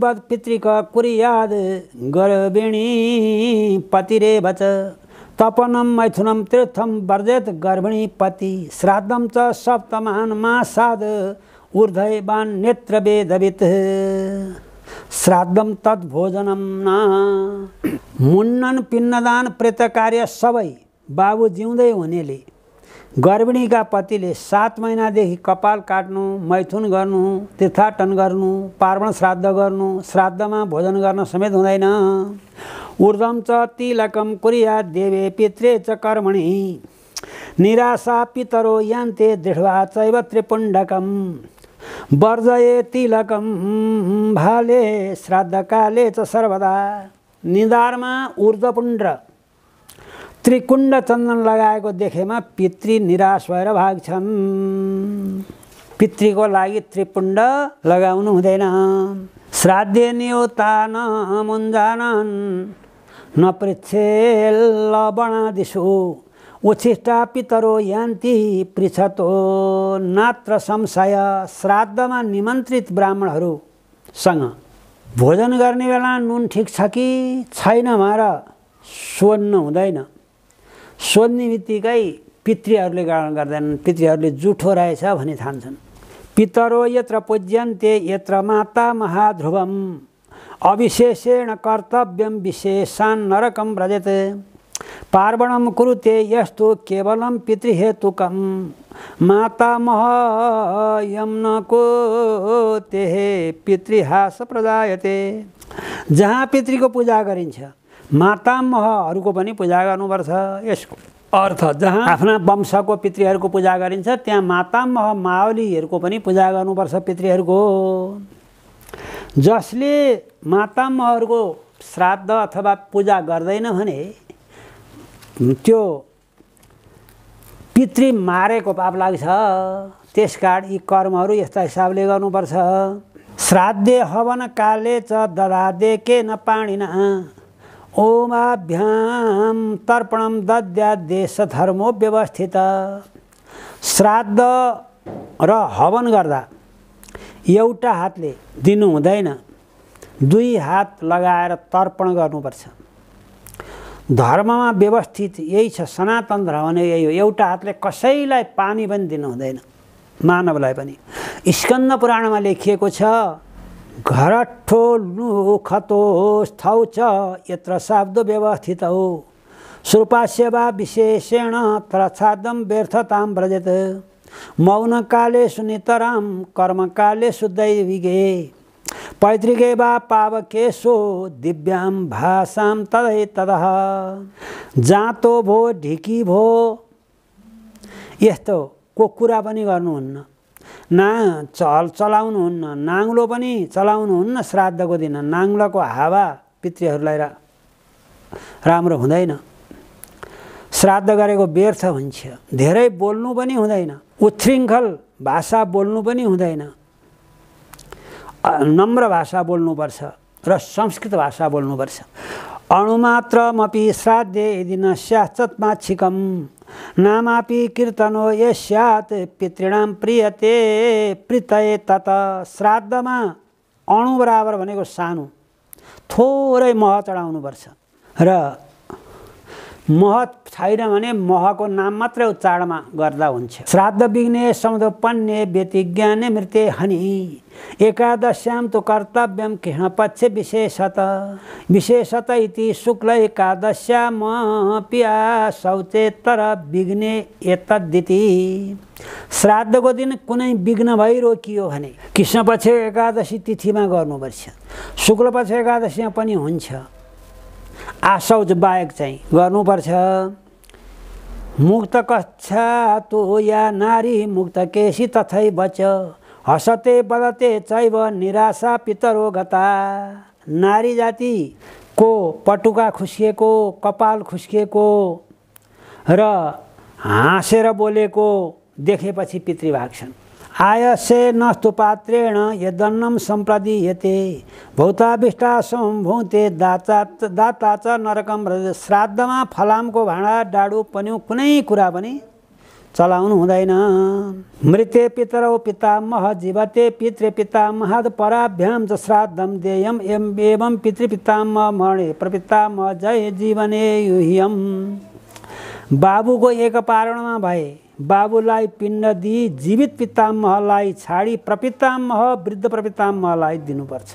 बद पितृक कुरियाद गर्भिणी पतिरे बच तपनम मैथुनम तीर्थम बरजेत गर्भिणी पति श्राद्धम च सप्तमान मासाद बान नेत्र वेदवित श्राद्धम भोजनम न मुन्नन पिन्नदान प्रेत कार्य सबै बाबु जिउँदै हुनेले गर्भिणीका पतिले सात महिनादेखि कपाल काट्नु मैथुन गर्नु तीर्थाटन गर्नु पार्वण श्राद्ध गर्नु श्राद्धमा भोजन गर्न समेत हुँदैन ऊर्धम च तिलकम कुरिया देवे पित्रे च कर्मणि निराशा पितरो यान्ते दृढवा चैव त्रिपुण्डकम् वर्जये तिलकम भाले श्राद्धकाले च सर्वदा निधारमा ऊर्धपुण्ड त्रिकुण्ड चन्दन लगाएको देखेमा पितृ निराश भएर भाग्छन् पितृको लागि त्रिपुण्ड लगाउनु हुँदैन श्राद्धे न्योता न मुन्जानन् नपृच्छे लवणादिसु उच्छिष्टा पितरो यान्ति पृछतो नात्र संशय श्राद्धमा निमन्त्रित ब्राह्मणहरूसँग भोजन गर्ने बेला नुन ठिक छ कि छैन भनेर सोध्नु हुँदैन सोध्ने बित्तिकै पितृहरूले ग्रहण गर्दैनन् पितृहरूले जुठो रहेछ भनी थान्छन् पितरो यत्र पूज्यन्ते यत्र माता महाध्रुवम अविशेषेण कर्तव्यम विशेषान् नरकम व्रजत पार्वणम कुरुते यस्तो केवलम पितृहेतुकम माता मह यम्नको तेहे पितृहास प्रदायते जहाँ पितृको पूजा गरिन्छ मातामहहरूको पनि पूजा गर्नुपर्छ यसको अर्थ जहाँ आफ्ना वंशको पितृहरूको पूजा गरिन्छ त्यहाँ मातामह मावलीहरूको पनि पूजा गर्नुपर्छ पितृहरूको जसले मातामहहरूको श्राद्ध अथवा पूजा गर्दैन भने त्यो पितृ मारेको पाप लाग्छ त्यस कारण यी कर्महरू यस्ता हिसाबले गर्नुपर्छ श्राद्धे हवन काले च ददादे के न न ओमाभ्याम तर्पणम देश दद्या धर्मो व्यवस्थित श्राद्ध र हवन गर्दा एउटा हातले दिनु हुँदैन दुई हात लगाएर तर्पण गर्नुपर्छ धर्ममा व्यवस्थित यही छ सनातन धर्म नै यही हो एउटा हातले कसैलाई पानी पनि दिनु हुँदैन मानवलाई पनि स्कन्द पुराणमा लेखिएको छ घरठो लु खतो स्थाउ छ यत्र शाब्द व्यवस्थित हो सेवा विशेषेण तर छादम व्यर्थतां व्रजत मौनकाले काले कर्मकाले सुदैविगे पैतृके वा पावकेशो दिव्याम भाषाम तदै तदह जाँतो भो ढिकी भो यस्तो को कुरा पनि गर्नुहुन्न ना चल चलाउनुहुन्न नाङ्लो पनि चलाउनुहुन्न श्राद्धको दिन नाङ्लोको हावा पितृहरूलाई रा राम्रो हुँदैन श्राद्ध गरेको व्यर्थ हुन्छ धेरै बोल्नु पनि हुँदैन उत्शृङ्खल भाषा बोल्नु पनि हुँदैन नम्र भाषा बोल्नुपर्छ र संस्कृत भाषा बोल्नुपर्छ अणुमात्रमपि श्राद्धे यदि न स्याश्चत्माच्छिकं नामापि कीर्तनो स्यात् पितृणां प्रियते प्रितय तत श्राद्धमा अणु बराबर भनेको सानो थोरै मह चढाउनुपर्छ र मह छैन भने महको नाम मात्रै उच्चारणमा गर्दा हुन्छ श्राद्ध विघ्ने व्यति व्यतिज्ञाने मृत्यु हनि एकादश्याम तु कर्तव्यम कृष्णपक्ष विशेषत विशेषत इति शुक्ल एकादश्या म पिया शौचेतर विघ्ने एतद्दिति श्राद्धको दिन कुनै विघ्न भई रोकियो भने पक्ष एकादशी तिथिमा गर्नुपर्छ शुक्ल पक्ष एकादशीमा पनि हुन्छ आसौज बाहेक चाहिँ गर्नुपर्छ मुक्त कक्षा तो या नारी मुक्त केसी तथै बच हसते बदते चैव निराशा पितरो गता नारी को पटुका खुस्किएको कपाल खुस्किएको र हाँसेर बोलेको देखेपछि पितृ भाग्छन् आयसे पात्रेण यदन्नम सम्प्रदीयते भौताविष्टा सम्भूते दाता दाता च नरकम श्राद्धमा फलामको भाँडा डाडु पन्यु कुनै कुरा पनि चलाउनु हुँदैन मृत्य पितरौ मह जीवते पिता महद पराभ्याम च श्राद्धम देयम एम एवं पितृपितामह मणे प्रपितामह जय जीवने युह्यम बाबुको एक पारणमा भए बाबुलाई पिण्ड दि जीवित पितामहलाई छाडी प्रपितामह वृद्ध प्रपितामहलाई दिनुपर्छ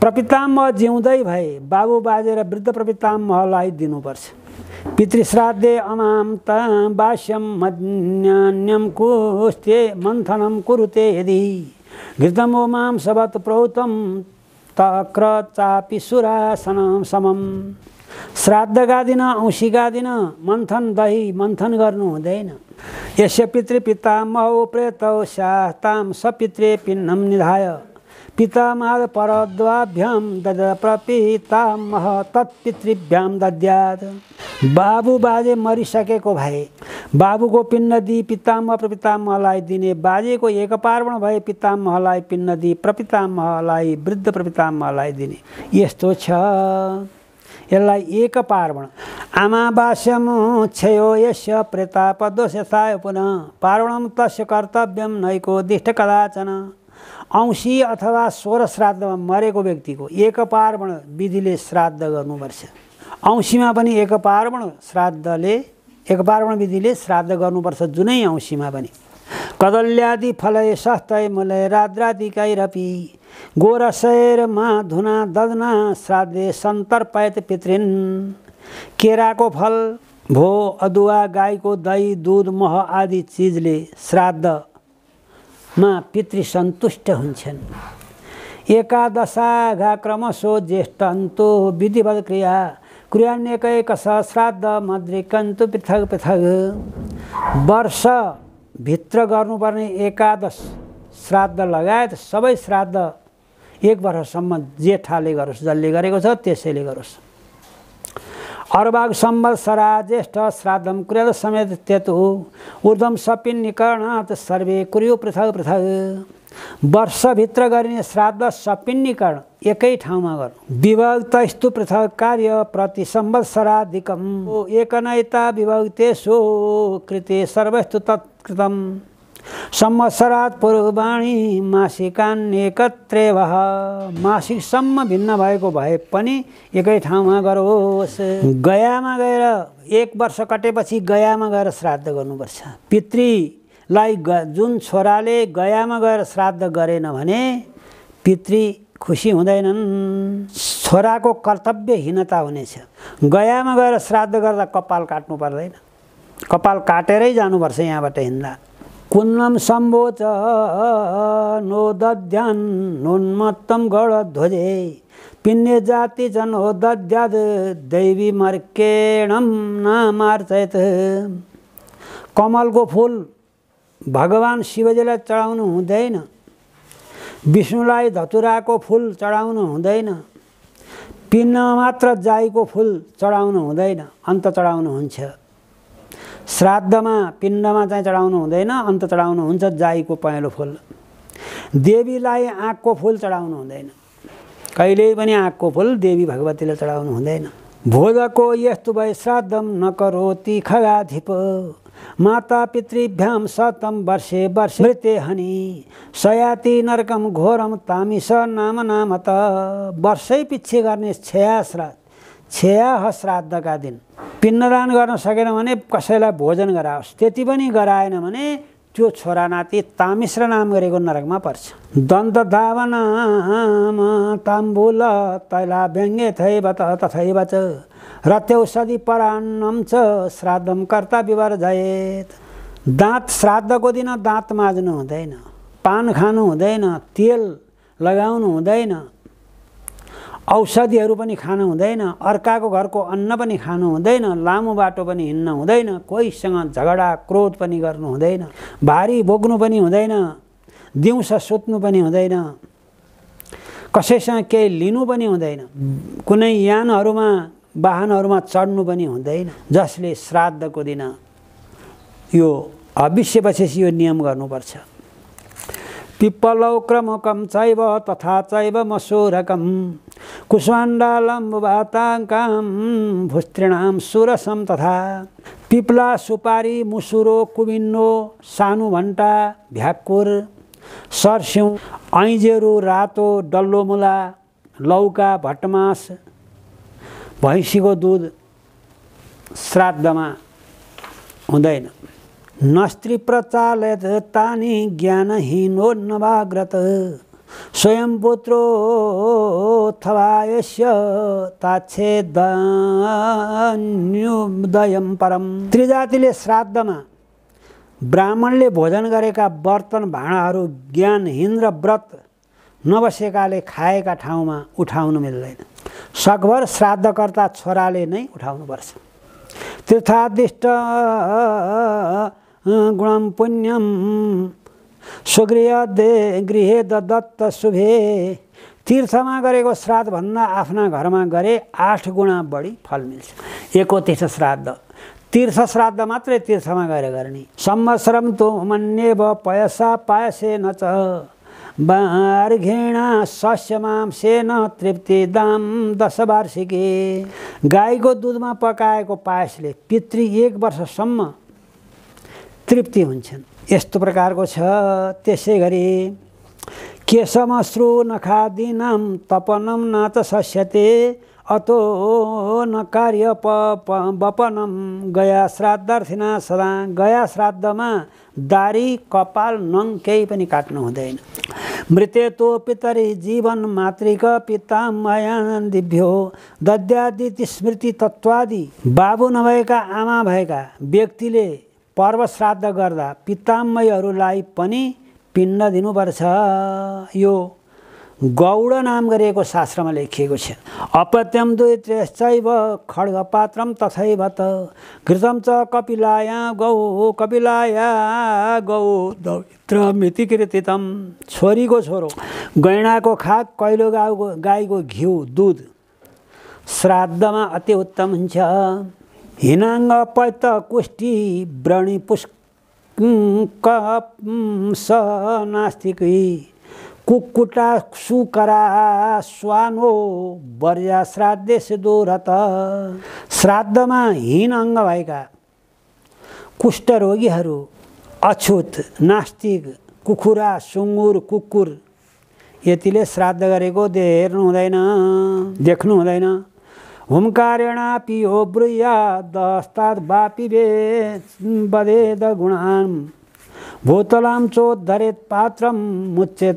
प्रपितामह जिउँदै भए बाबु बाजेर वृद्ध प्रपितामहलाई दिनुपर्छ पितृश्राद्धे अमाम त बास्यम मज्ञान्यम कुस्ते मन्थनम कुरुते यदि घृतमो माम सबत प्रौतम तक्र चापि सुरासनम समम श्राद्ध गादिन औँसी गादिन मन्थन दही मन्थन गर्नु हुँदैन यस पितृ पिता महौ प्रेतौ साम सपितृ पिन्नम निधाय पितामाद परद्वाभ्याम दद प्रपितामह तत्पितृभ्याम दद्याद बाबु बाजे मरिसकेको भए बाबुको पिन्न दिई पितामह प्रपितामहलाई दिने बाजेको एक एकपार्वण भए पितामहलाई पिन्न दिई प्रपितामहलाई वृद्ध प्रपितामहलाई दिने यस्तो छ यसलाई एक पार्वण आमा क्षयो यस्य प्रेताप दोषसाय पुनः पार्वणम तस्य कर्तव्यम नैको दिष्ट कदाचन औँसी अथवा स्वर श्राद्धमा मरेको व्यक्तिको एक पार्वण विधिले श्राद्ध गर्नुपर्छ औँसीमा पनि एक पार्वण श्राद्धले एक पार्वण विधिले श्राद्ध गर्नुपर्छ जुनै औँसीमा पनि कदल्यादि फलय मलय मुलय राद्रादिकाइरपी गोरसेरमा धुना ददना श्राद्धे सन्तर्पयत पितृन् केराको फल भो अदुवा गाईको दही दुध मह आदि चिजले श्राद्धमा पितृ सन्तुष्ट हुन्छन् एकादशाघा क्रमशो ज्येष्ठ अन्तो विधिवत क्रिया क्रियान्यकैक श्राद्ध मद्रिकन्तु पृथक पृथक वर्षभित्र गर्नुपर्ने एकादश श्राद्ध लगायत सबै श्राद्ध एक वर्षसम्म जेठाले गरोस् जसले गरेको छ त्यसैले गरोस् सम्बल सरा ज्येष्ठ श्राद्धम कुरेद समेत तेतु उर्धम ऊर्धम सपिन सर्वे कुर्यो पृथक पृथक वर्षभित्र गरिने श्राद्ध सपिन्नीकरण एकै ठाउँमा गर्नु विभक्त स्तु पृथक कार्य प्रति संवत्सराधिकम एकनैता विभक्तेशो कृते सर्वस्तु तत्कृतम संवत्सरात पुरुषवाणी मासिकान एकत्रे मासिक मासिकसम्म भिन्न भएको भए पनि एकै ठाउँमा गरोस् गयामा गएर एक वर्ष कटेपछि गयामा गएर श्राद्ध गर्नुपर्छ पितृलाई ग जुन छोराले गयामा गएर श्राद्ध गरेन भने पितृ खुसी हुँदैनन् छोराको कर्तव्यहीनता हुनेछ गयामा गएर श्राद्ध गर्दा कपाल काट्नु पर्दैन कपाल काटेरै जानुपर्छ यहाँबाट हिँड्दा कुन्नम सम्भोच नो दध्यान्नोन्मत्तम ध्वजे पिन्ने जाति जन हो दध्याद दैवी मर्केणम नमार्चयत कमलको फुल भगवान् शिवजीलाई चढाउनु हुँदैन विष्णुलाई धतुराको फुल चढाउनु हुँदैन पिन्न मात्र जाईको फुल चढाउनु हुँदैन अन्त चढाउनु हुन्छ श्राद्धमा पिण्डमा चाहिँ चढाउनु हुँदैन अन्त चढाउनु हुन्छ जाईको पहेँलो फुल देवीलाई आँकको फुल चढाउनु हुँदैन कहिले पनि आँकको फुल देवी भगवतीले चढाउनु हुँदैन भोजको यस्तो भए श्राद्धम नकरोति खगाधिप माता पितृभ्याम सतम वर्षे वर्ष मृत्य हनि सयाति नरकम घोरम तामिस नाम नाम त वर्षै पिच्छे गर्ने श्राद्ध छेया श्राद्धका दिन पिण्डदान गर्न सकेन भने कसैलाई भोजन गराओस् त्यति पनि गराएन भने त्यो छोरा नाति तामिश्र नाम गरेको नरकमा पर्छ दन्त धावनाम ताम्बुल तैला व्यङ्गे थै बत तथै बच रत्यौषधि परान्नम छ श्राद्धम कर्ता विवर जयेत दाँत श्राद्धको दिन दाँत माझ्नु हुँदैन पान खानु हुँदैन तेल लगाउनु हुँदैन औषधिहरू पनि खानु हुँदैन अर्काको घरको अन्न पनि खानु हुँदैन लामो बाटो पनि हिँड्न हुँदैन कोहीसँग झगडा क्रोध पनि गर्नु हुँदैन भारी बोक्नु पनि हुँदैन दिउँसो सुत्नु पनि हुँदैन कसैसँग केही लिनु पनि हुँदैन कुनै यानहरूमा वाहनहरूमा चढ्नु पनि हुँदैन जसले श्राद्धको दिन यो भविष्यपछि यो नियम गर्नुपर्छ पिप्पलौक्रमुकं चैव तथा चैव मसूरकं कुष्वाण्डालम्बुभाताङ्कां भुस्त्रिणाम सुरसं तथा पिप्ला सुपारी मुसुरो कुविन्नो, सानो भन्टा भ्याकुर सर्स्यौँ ऐँजेरो रातो डल्लोमुला लौका भटमास भैँसीको दुध श्राद्धमा हुँदैन नस्त्री प्रचालयत तानि ज्ञानहीनो नवाग्रत स्वयं पुत्रोऽथवा यस्य ताच्छेदन्युदयम परम त्रिजातिले श्राद्धमा ब्राह्मणले भोजन गरेका बर्तन भाँडाहरू ज्ञानहीन र व्रत नबसेकाले खाएका ठाउँमा उठाउनु मिल्दैन सकभर श्राद्धकर्ता छोराले नै उठाउनुपर्छ तीर्थादिष्ट गुणं पुण्यं दे गृहे दत्त शुभे तीर्थमा गरेको श्राद्धभन्दा आफ्ना घरमा गरे आठ गुणा बढी फल मिल्छ एको तीर्थ श्राद्ध तीर्थ श्राद्ध मात्रै तीर्थमा गएर गर्ने संवत्सरम तो मन्ये पयसा पायसे न च बार घृणा से न तृप्ति दाम दस वार्षिके गाईको दुधमा पकाएको पायसले पितृ एक वर्षसम्म तृप्ति हुन्छन् यस्तो प्रकारको छ त्यसै गरी केशमश्रु नखादिनम तपनम न त सस्यते अतो न कार्य बपनम गया श्राद्धार्थिना सदा गया श्राद्धमा दारी कपाल नङ केही पनि काट्नु हुँदैन तो पितरी जीवन मातृक पितामयान दिभ्यो दद्यादि स्मृति तत्त्वादि बाबु नभएका आमा भएका व्यक्तिले पर्व श्राद्ध गर्दा पिताम्मयहरूलाई पनि पिण्ड दिनुपर्छ यो गौड नाम गरिएको शास्त्रमा लेखिएको छ अपत्यम त्रेसैव खड्ग पात्रम तथैव त घृतम च कपिलाया गौ कपिलाया गौ दौत्रमिति कृतितम छोरीको छोरो गैँडाको खाक कैलो गाउको गाईको घिउ दुध श्राद्धमा अति उत्तम हुन्छ हिनाङ्ग पैत कुष्ठी व्रणी पुष्क स नास्तिकी कुक्कुटा सुकरा स्वानो बर्या श्राद्धे त श्राद्धमा हीन अङ्ग भएका कुष्ठरोगीहरू अछुत नास्तिक कुखुरा सुँगुर कुकुर यतिले श्राद्ध गरेको हेर्नु हुँदैन देख्नु हुँदैन हुमकारेणापि हो ब्रूयादस्तात् वापिबे बदेद गुणान् भूतलां धरेत पात्रम मुच्छेत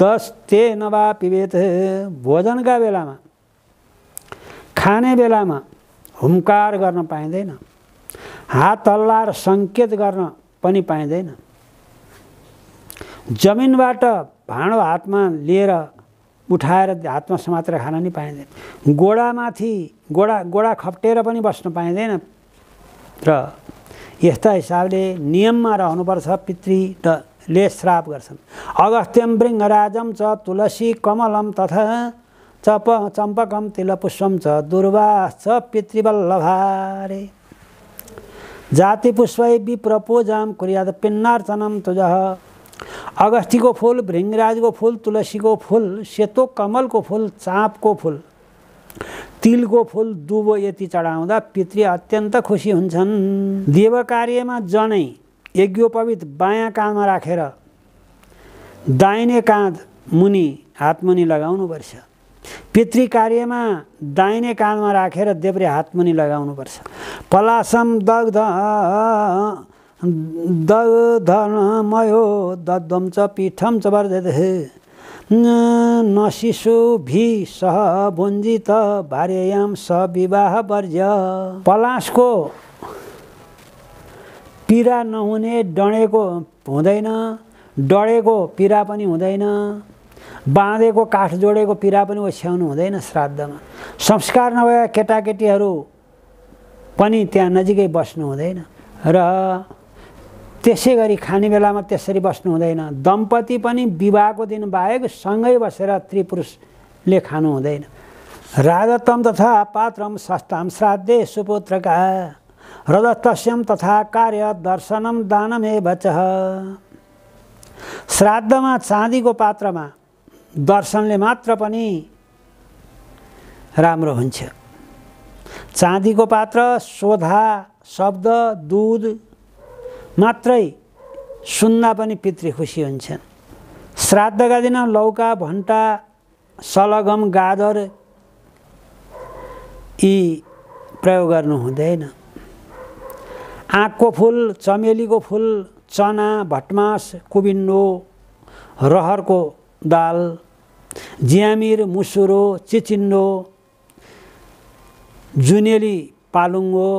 तस्ते नवा पिबेत भोजनका बेलामा खाने बेलामा हुम्कार गर्न पाइँदैन हात हल्लाएर सङ्केत गर्न पनि पाइँदैन जमिनबाट भाँडो हातमा लिएर उठाएर हातमा समातेर खान नि पाइँदैन गोडामाथि गोडा गोडा खप्टेर पनि बस्न पाइँदैन र यस्ता हिसाबले नियममा रहनुपर्छ पितृ र ले श्राप गर्छन् अगस्त्यम वृङ्गराजम छ तुलसी कमलम तथा चप चम्पकम तिलपुष्पम छ दुर्वास छ पितृवल्लभारे जाति पुष्पै विप्रपूजाम कुर्याद पिन्नार्चनम तुजह अगस्तीको फुल भृङ्गराजको फुल तुलसीको फुल सेतो कमलको फुल चाँपको फुल तिलको फुल दुबो यति चढाउँदा पितृ अत्यन्त खुसी हुन्छन् देव कार्यमा जनै यज्ञोपवित बायाँ काँधमा राखेर दाहिने काँध मुनि हातमुनि लगाउनुपर्छ पितृ कार्यमा दाहिने काँधमा राखेर देब्रे हातमुनि लगाउनुपर्छ पलासम दग्ध दधनमयो दद्वं च पीठं च वर्धते भि सह भुञ्जित भार्यायां स विवाह वर्ज्य पलासको पीडा नहुने डढेको हुँदैन डढेको पीडा पनि हुँदैन बाँधेको काठ जोडेको पीडा पनि ओछ्याउनु हुँदैन श्राद्धमा संस्कार नभएका केटाकेटीहरू पनि त्यहाँ नजिकै बस्नु हुँदैन र त्यसै गरी खाने बेलामा त्यसरी बस्नु हुँदैन दम्पति पनि विवाहको दिन बाहेक सँगै बसेर त्रिपुरुषले खानु हुँदैन राजतम तथा पात्रम सस्ताम श्राद्धे सुपुत्रका रजतस्यम तथा कार्य दर्शनम दानम हे बच श्राद्धमा चाँदीको पात्रमा दर्शनले मात्र पनि राम्रो हुन्छ चाँदीको पात्र सोधा शब्द दुध मात्रै सुन्दा पनि पितृ खुसी हुन्छन् श्राद्धका दिन लौका भन्टा सलगम गाजर यी प्रयोग गर्नु हुँदैन आँकको फुल चमेलीको फुल चना भटमास कुबिन्डो रहरको दाल ज्यामिर मुसुरो चिचिन्डो जुनेली पालुङ्गो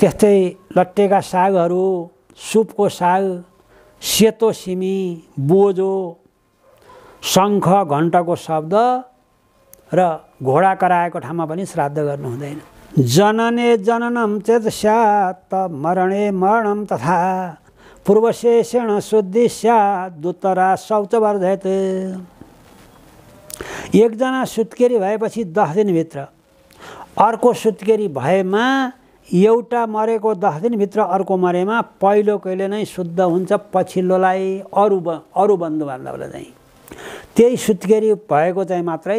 त्यस्तै लट्टेका सागहरू सुपको साग सेतो सिमी बोजो शङ्ख घण्टको शब्द र घोडा कराएको ठाउँमा पनि श्राद्ध गर्नु हुँदैन जनने जननम चेत स्यात् मरणे मरणम तथा पूर्वशेषण शुद्धि स्यात् दुतरा शौच वर्धत एकजना सुत्केरी भएपछि दस दिनभित्र अर्को सुत्केरी भएमा एउटा मरेको दस दिनभित्र अर्को मरेमा पहिलो कहिले नै शुद्ध हुन्छ पछिल्लोलाई अरू ब अरू बन्धुबान्धवलाई चाहिँ त्यही सुत्केरी भएको चाहिँ मात्रै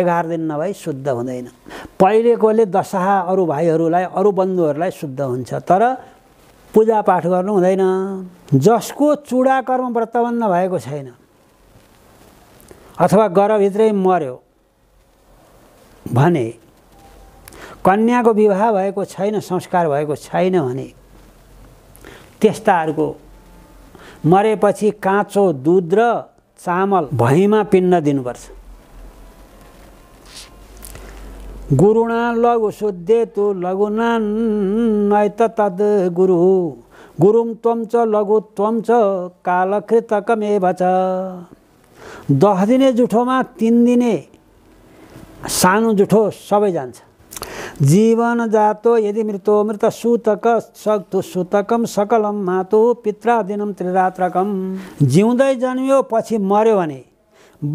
एघार दिन नभई शुद्ध हुँदैन पहिलेकोले दशहा अरू भाइहरूलाई अरू बन्धुहरूलाई शुद्ध हुन्छ तर पूजापाठ गर्नु हुँदैन जसको चुडा कर्म व्रतबन्ध भएको छैन अथवा गरभित्रै मर्यो भने कन्याको विवाह भएको छैन संस्कार भएको छैन भने त्यस्ताहरूको मरेपछि काँचो दुध र चामल भैँमा पिन्न दिनुपर्छ गुरुणा लघु शुद्धेतु लघुना नैत तद् गुरु गुरुङ त्वम च लघु त्वम च कालकृतकमेव भच दस दिने जुठोमा तिन दिने सानो जुठो सबै जान्छ जीवन जातो यदि मृतो मृत सुतक सक्तु सुतकम सकलम मातो मातु दिनम त्रिरात्रकम जिउँदै जन्मियो पछि मऱ्यो भने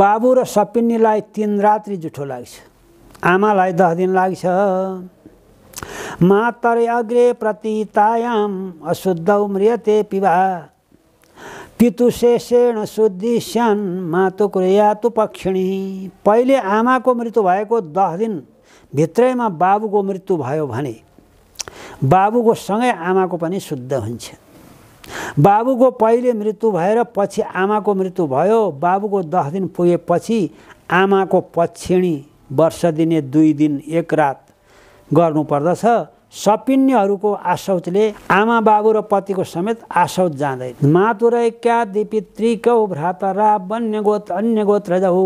बाबु र सपिनीलाई तिन रात्रि जुठो लाग्छ आमालाई दस दिन लाग्छ मातरे अग्रे प्रतितायाम अशुद्धौ म्रियते पितु शेषेण शुद्धि स्यान मातु तु पक्षिणी पहिले आमाको मृत्यु भएको दस दिन भित्रैमा बाबुको मृत्यु भयो भने बाबुको सँगै आमाको पनि शुद्ध हुन्छ बाबुको पहिले मृत्यु भएर पछि आमाको मृत्यु भयो बाबुको दस दिन पुगेपछि आमाको पछिणी वर्ष दिने दुई दिन एक रात गर्नुपर्दछ सपिन्यहरूको आसौतले आमा बाबु र पतिको समेत आसौत जाँदै मातुरैक्या दिपित्रिकौ भ्रातरा वन्य गोत अन्य जहु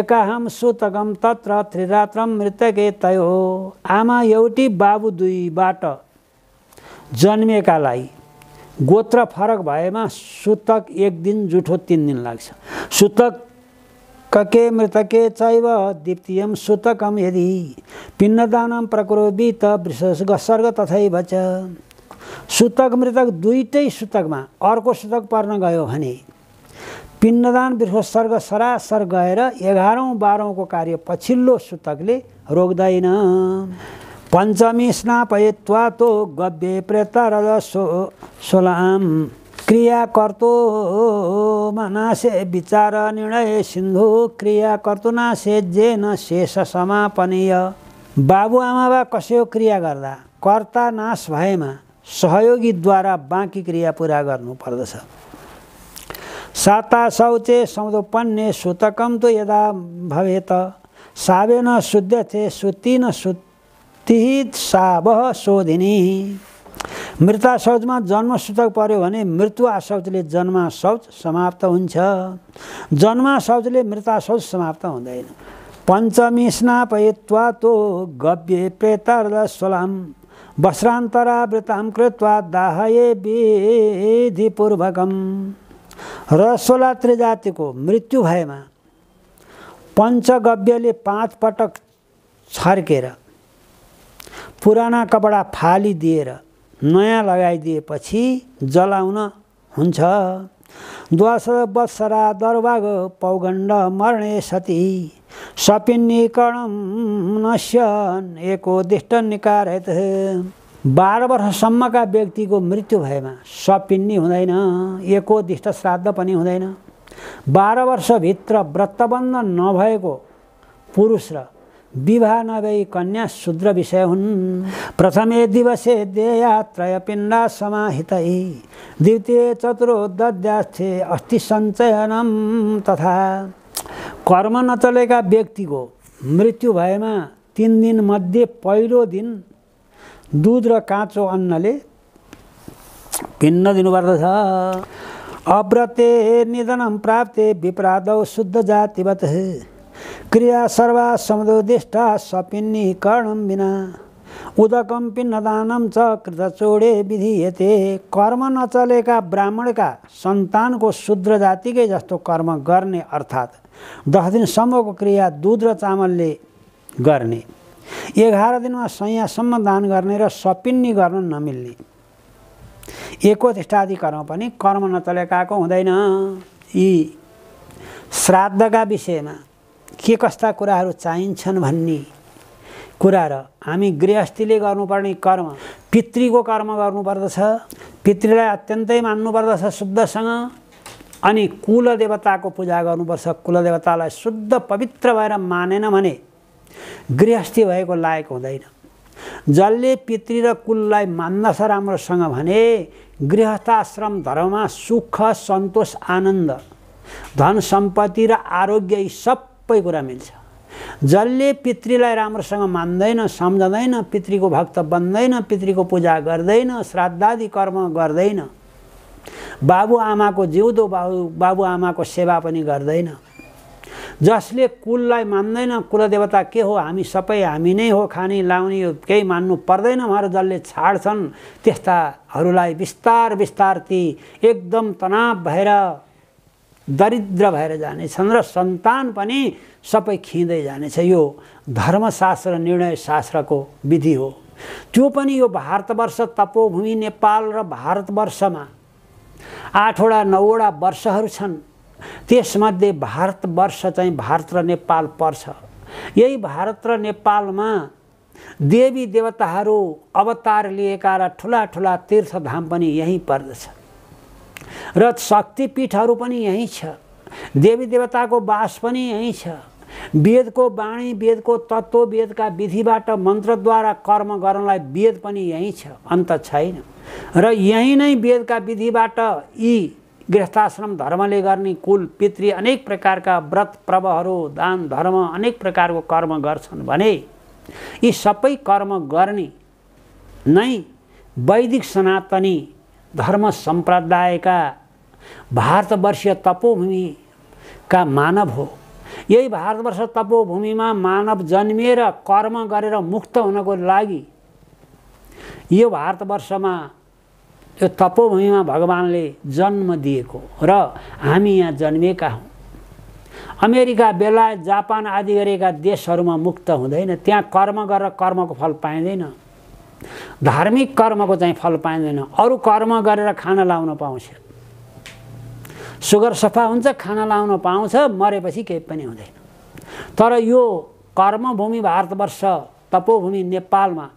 एकाहम सुतगम तत्र त्रिरात्रम मृतके तय हो आमा एउटी बाबु दुईबाट जन्मिएकालाई गोत्र फरक भएमा सुतक एक दिन जुठो तिन दिन लाग्छ सुतक कके मृतके चैव दीप्तियम सुतकम यदि पिण्डदानम प्रकुरोबी त सर्ग तथैव च सुतक मृतक दुइटै सुतकमा अर्को सुतक पर्न गयो भने पिण्डदान वृषस्वर्ग सरासर गएर एघारौँ बाह्रौँको कार्य पछिल्लो सुतकले रोक्दैन पञ्चमी स्नापयत्वा तो गव्य प्रेत रजसो सोलाम क्रियाकर्तो मनासे विचार निर्णय सिन्धु क्रियाकर्तो नासे जे न शेष समापनीय बाबुआमा वा कसैको क्रिया गर्दा कर्ता नाश भएमा सहयोगीद्वारा बाँकी क्रिया पुरा गर्नुपर्दछ साता शौचे पन्ने सुतकम त यदा भवेत सावेन शुद्धथे सुतिन सुति साब शोधिनी मृता जन्म सूचक पर्यो भने मृत्यु जन्म शौच समाप्त हुन्छ जन्म मृता शौच समाप्त हुँदैन पञ्चमी स्नापयित्वा तो गव्ये वस्रान्तरा वृताम कृत्वा दाहये विधिपूर्वकम र सोला त्रिजातिको मृत्यु भएमा पञ्चगव्यले पाँच पटक छर्केर पुराना कपडा फालिदिएर नयाँ लगाइदिएपछि जलाउन हुन्छ दस बत्सरा दर्वाग पौगण्ड मर्ने सती सपिन्नी सपिन्नीकरण एको दिष्ट निकार बाह्र वर्षसम्मका व्यक्तिको मृत्यु भएमा सपिन्नी हुँदैन दिष्ट श्राद्ध पनि हुँदैन बाह्र वर्षभित्र व्रतबन्ध नभएको पुरुष र विवाह नभई कन्या शूद्र विषय हुन् प्रथमे दिवसे देयात्रय पिण्डा समाहितै द्वितीय चतुरो दध्यास्थे अस्थि तथा कर्म नचलेका व्यक्तिको मृत्यु भएमा तिन मध्ये पहिलो दिन दुध र काँचो अन्नले पिन्न दिनुपर्दछ अव्रते निधनम प्राप्ते विप्रादौ शुद्ध जातिवत क्रिया सर्वा समुदिष्टा सपिन्नी कर्णम बिना उदकम पिन्नदानम च कृतचोडे विधियते कर्म नचलेका ब्राह्मणका सन्तानको शुद्र जातिकै जस्तो कर्म गर्ने अर्थात् दस दिनसम्मको क्रिया दुध र चामलले गर्ने एघार दिनमा सयसम्म दान गर्ने र सपिन्नी गर्न नमिल्ने एकोधिष्ठादि कर्म पनि कर्म नचलेकाको हुँदैन यी श्राद्धका विषयमा के कस्ता कुराहरू चाहिन्छन् भन्ने कुरा र हामी गृहस्थीले गर्नुपर्ने कर्म पितृको कर्म गर्नुपर्दछ पितृलाई अत्यन्तै मान्नुपर्दछ शुद्धसँग अनि कुलदेवताको पूजा गर्नुपर्छ कुलदेवतालाई शुद्ध पवित्र भएर मानेन भने गृहस्थी भएको लायक हुँदैन जसले पितृ र कुललाई मान्दछ राम्रोसँग भने गृहस्थाश्रम धर्ममा सुख सन्तोष आनन्द धन सम्पत्ति र आरोग्य यी सब सबै कुरा मिल्छ जसले पितृलाई राम्रोसँग मान्दैन सम्झँदैन पितृको भक्त बन्दैन पितृको पूजा गर्दैन श्राद्धादि कर्म गर्दैन बाबुआमाको जिउदो बाबु बाबुआमाको सेवा पनि गर्दैन जसले कुललाई मान्दैन कुलदेवता के हो हामी सबै हामी नै हो खाने लाउने केही मान्नु पर्दैन भनेर जसले छाड्छन् त्यस्ताहरूलाई बिस्तार बिस्तार ती एकदम तनाव भएर दरिद्र भएर जानेछन् र सन्तान पनि सबै खिँदै जानेछ यो धर्मशास्त्र निर्णय शास्त्रको विधि हो त्यो पनि यो भारतवर्ष तपोभूमि नेपाल र भारतवर्षमा आठवटा नौवटा वर्षहरू छन् त्यसमध्ये भारतवर्ष चाहिँ भारत र नेपाल पर्छ यही भारत र नेपालमा देवी देवताहरू अवतार लिएका र ठुला ठुला तीर्थधाम पनि यहीँ पर्दछ र शक्तिपीठहरू पनि यहीँ छ देवी देवताको बास पनि यहीँ छ वेदको वाणी वेदको तत्त्व वेदका विधिबाट मन्त्रद्वारा कर्म गर्नलाई वेद पनि यहीँ छ अन्त छैन र यहीँ नै वेदका विधिबाट यी गृहस्थाश्रम धर्मले गर्ने कुल पितृ अनेक प्रकारका व्रत प्रवहरू दान धर्म अनेक प्रकारको कर्म गर्छन् भने यी सबै कर्म गर्ने नै वैदिक सनातनी धर्म सम्प्रदायका भारतवर्षीय तपोभूमिका मानव हो यही भारतवर्ष तपोभूमिमा मानव जन्मिएर कर्म गरेर मुक्त हुनको लागि यो भारतवर्षमा यो तपोभूमिमा भगवान्ले जन्म दिएको र हामी यहाँ जन्मिएका हौँ अमेरिका बेलायत जापान आदि गरेका देशहरूमा मुक्त हुँदैन त्यहाँ कर्म गरेर कर्मको फल पाइँदैन धार्मिक कर्मको चाहिँ फल पाइँदैन अरू कर्म गरेर खाना लाउन पाउँछ सुगर सफा हुन्छ खाना लाउन पाउँछ मरेपछि केही पनि हुँदैन तर यो कर्मभूमि भारतवर्ष तपोभूमि नेपालमा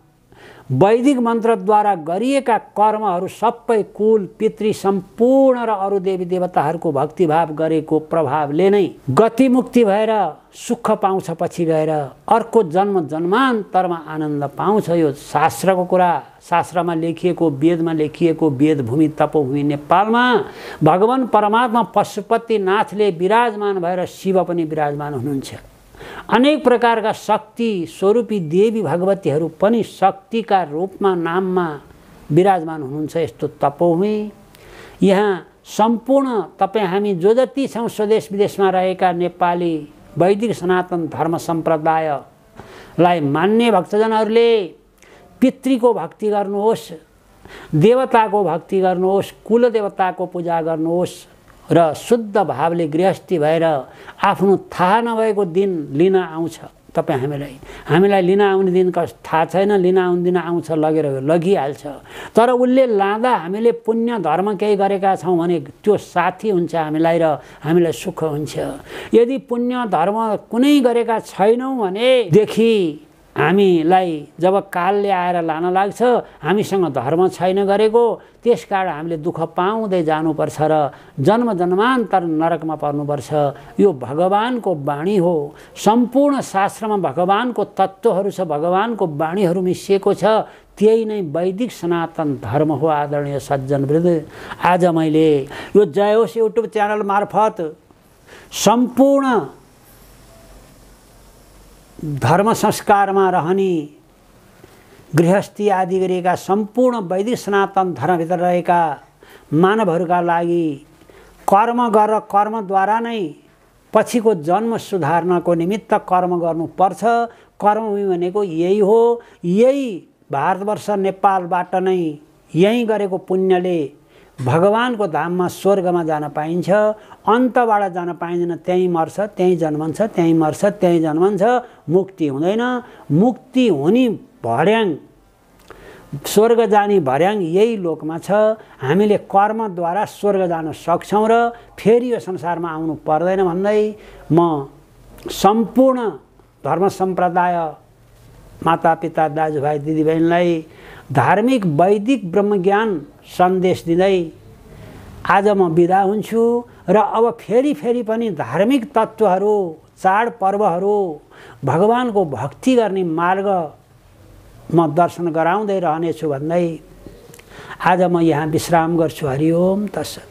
वैदिक मन्त्रद्वारा गरिएका कर्महरू सबै कुल पितृ सम्पूर्ण र अरू देवी देवताहरूको भक्तिभाव गरेको प्रभावले नै गतिमुक्ति भएर सुख पाउँछ पछि गएर अर्को जन्म जन्मान्तरमा आनन्द पाउँछ यो शास्त्रको कुरा शास्त्रमा लेखिएको वेदमा लेखिएको वेदभूमि तपोभूमि नेपालमा भगवान् परमात्मा पशुपतिनाथले विराजमान भएर शिव पनि विराजमान हुनुहुन्छ अनेक प्रकारका शक्ति स्वरूपी देवी भगवतीहरू पनि शक्तिका रूपमा नाममा विराजमान हुनुहुन्छ यस्तो तपोमे यहाँ सम्पूर्ण तपाईँ हामी जो जति छौँ स्वदेश विदेशमा रहेका नेपाली वैदिक सनातन धर्म सम्प्रदायलाई मान्ने भक्तजनहरूले पितृको भक्ति गर्नुहोस् देवताको भक्ति गर्नुहोस् कुलदेवताको पूजा गर्नुहोस् र शुद्ध भावले गृहस्थी भएर आफ्नो थाहा नभएको दिन लिन आउँछ तपाईँ हामीलाई हामीलाई लिन आउने दिन कस थाहा छैन लिन आउने दिन आउँछ लगेर लगिहाल्छ तर उसले लाँदा हामीले पुण्य धर्म केही गरेका छौँ भने त्यो साथी हुन्छ हामीलाई र हामीलाई सुख हुन्छ यदि पुण्य धर्म कुनै गरेका छैनौँ भनेदेखि हामीलाई जब कालले आएर लान लाग्छ हामीसँग धर्म छैन गरेको त्यस कारण हामीले दुःख पाउँदै जानुपर्छ र जन्म जन्मान्तर नरकमा पर्नुपर्छ यो भगवानको बाणी हो सम्पूर्ण शास्त्रमा भगवानको तत्त्वहरू छ भगवानको बाणीहरू मिसिएको छ त्यही नै वैदिक सनातन धर्म हो आदरणीय सज्जन वृद्ध आज मैले यो जय होस् युट्युब च्यानल मार्फत सम्पूर्ण धर्म संस्कारमा रहने गृहस्थी आदि गरिएका सम्पूर्ण वैदिक सनातन धर्मभित्र रहेका मानवहरूका लागि कर्म गरेर कर्मद्वारा नै पछिको जन्म सुधार्नको निमित्त कर्म गर्नुपर्छ कर्म भनेको यही हो यही भारतवर्ष नेपालबाट नै यहीँ गरेको पुण्यले भगवान्को धाममा स्वर्गमा जान पाइन्छ अन्तबाट जान पाइँदैन त्यहीँ मर्छ त्यहीँ जन्मन्छ त्यहीँ मर्छ त्यहीँ जन्मन्छ मुक्ति हुँदैन मुक्ति हुने भर्याङ स्वर्ग जाने भर्याङ यही लोकमा छ हामीले कर्मद्वारा स्वर्ग जान सक्छौँ र फेरि यो संसारमा आउनु पर्दैन भन्दै म सम्पूर्ण धर्म सम्प्रदाय मातापिता दाजुभाइ दिदीबहिनीलाई धार्मिक वैदिक ब्रह्मज्ञान सन्देश दिँदै आज म बिदा हुन्छु र अब फेरि फेरि पनि धार्मिक तत्त्वहरू चाडपर्वहरू भगवान्को भक्ति गर्ने मार्ग म दर्शन गराउँदै रहनेछु भन्दै आज म यहाँ विश्राम गर्छु हरिओम तस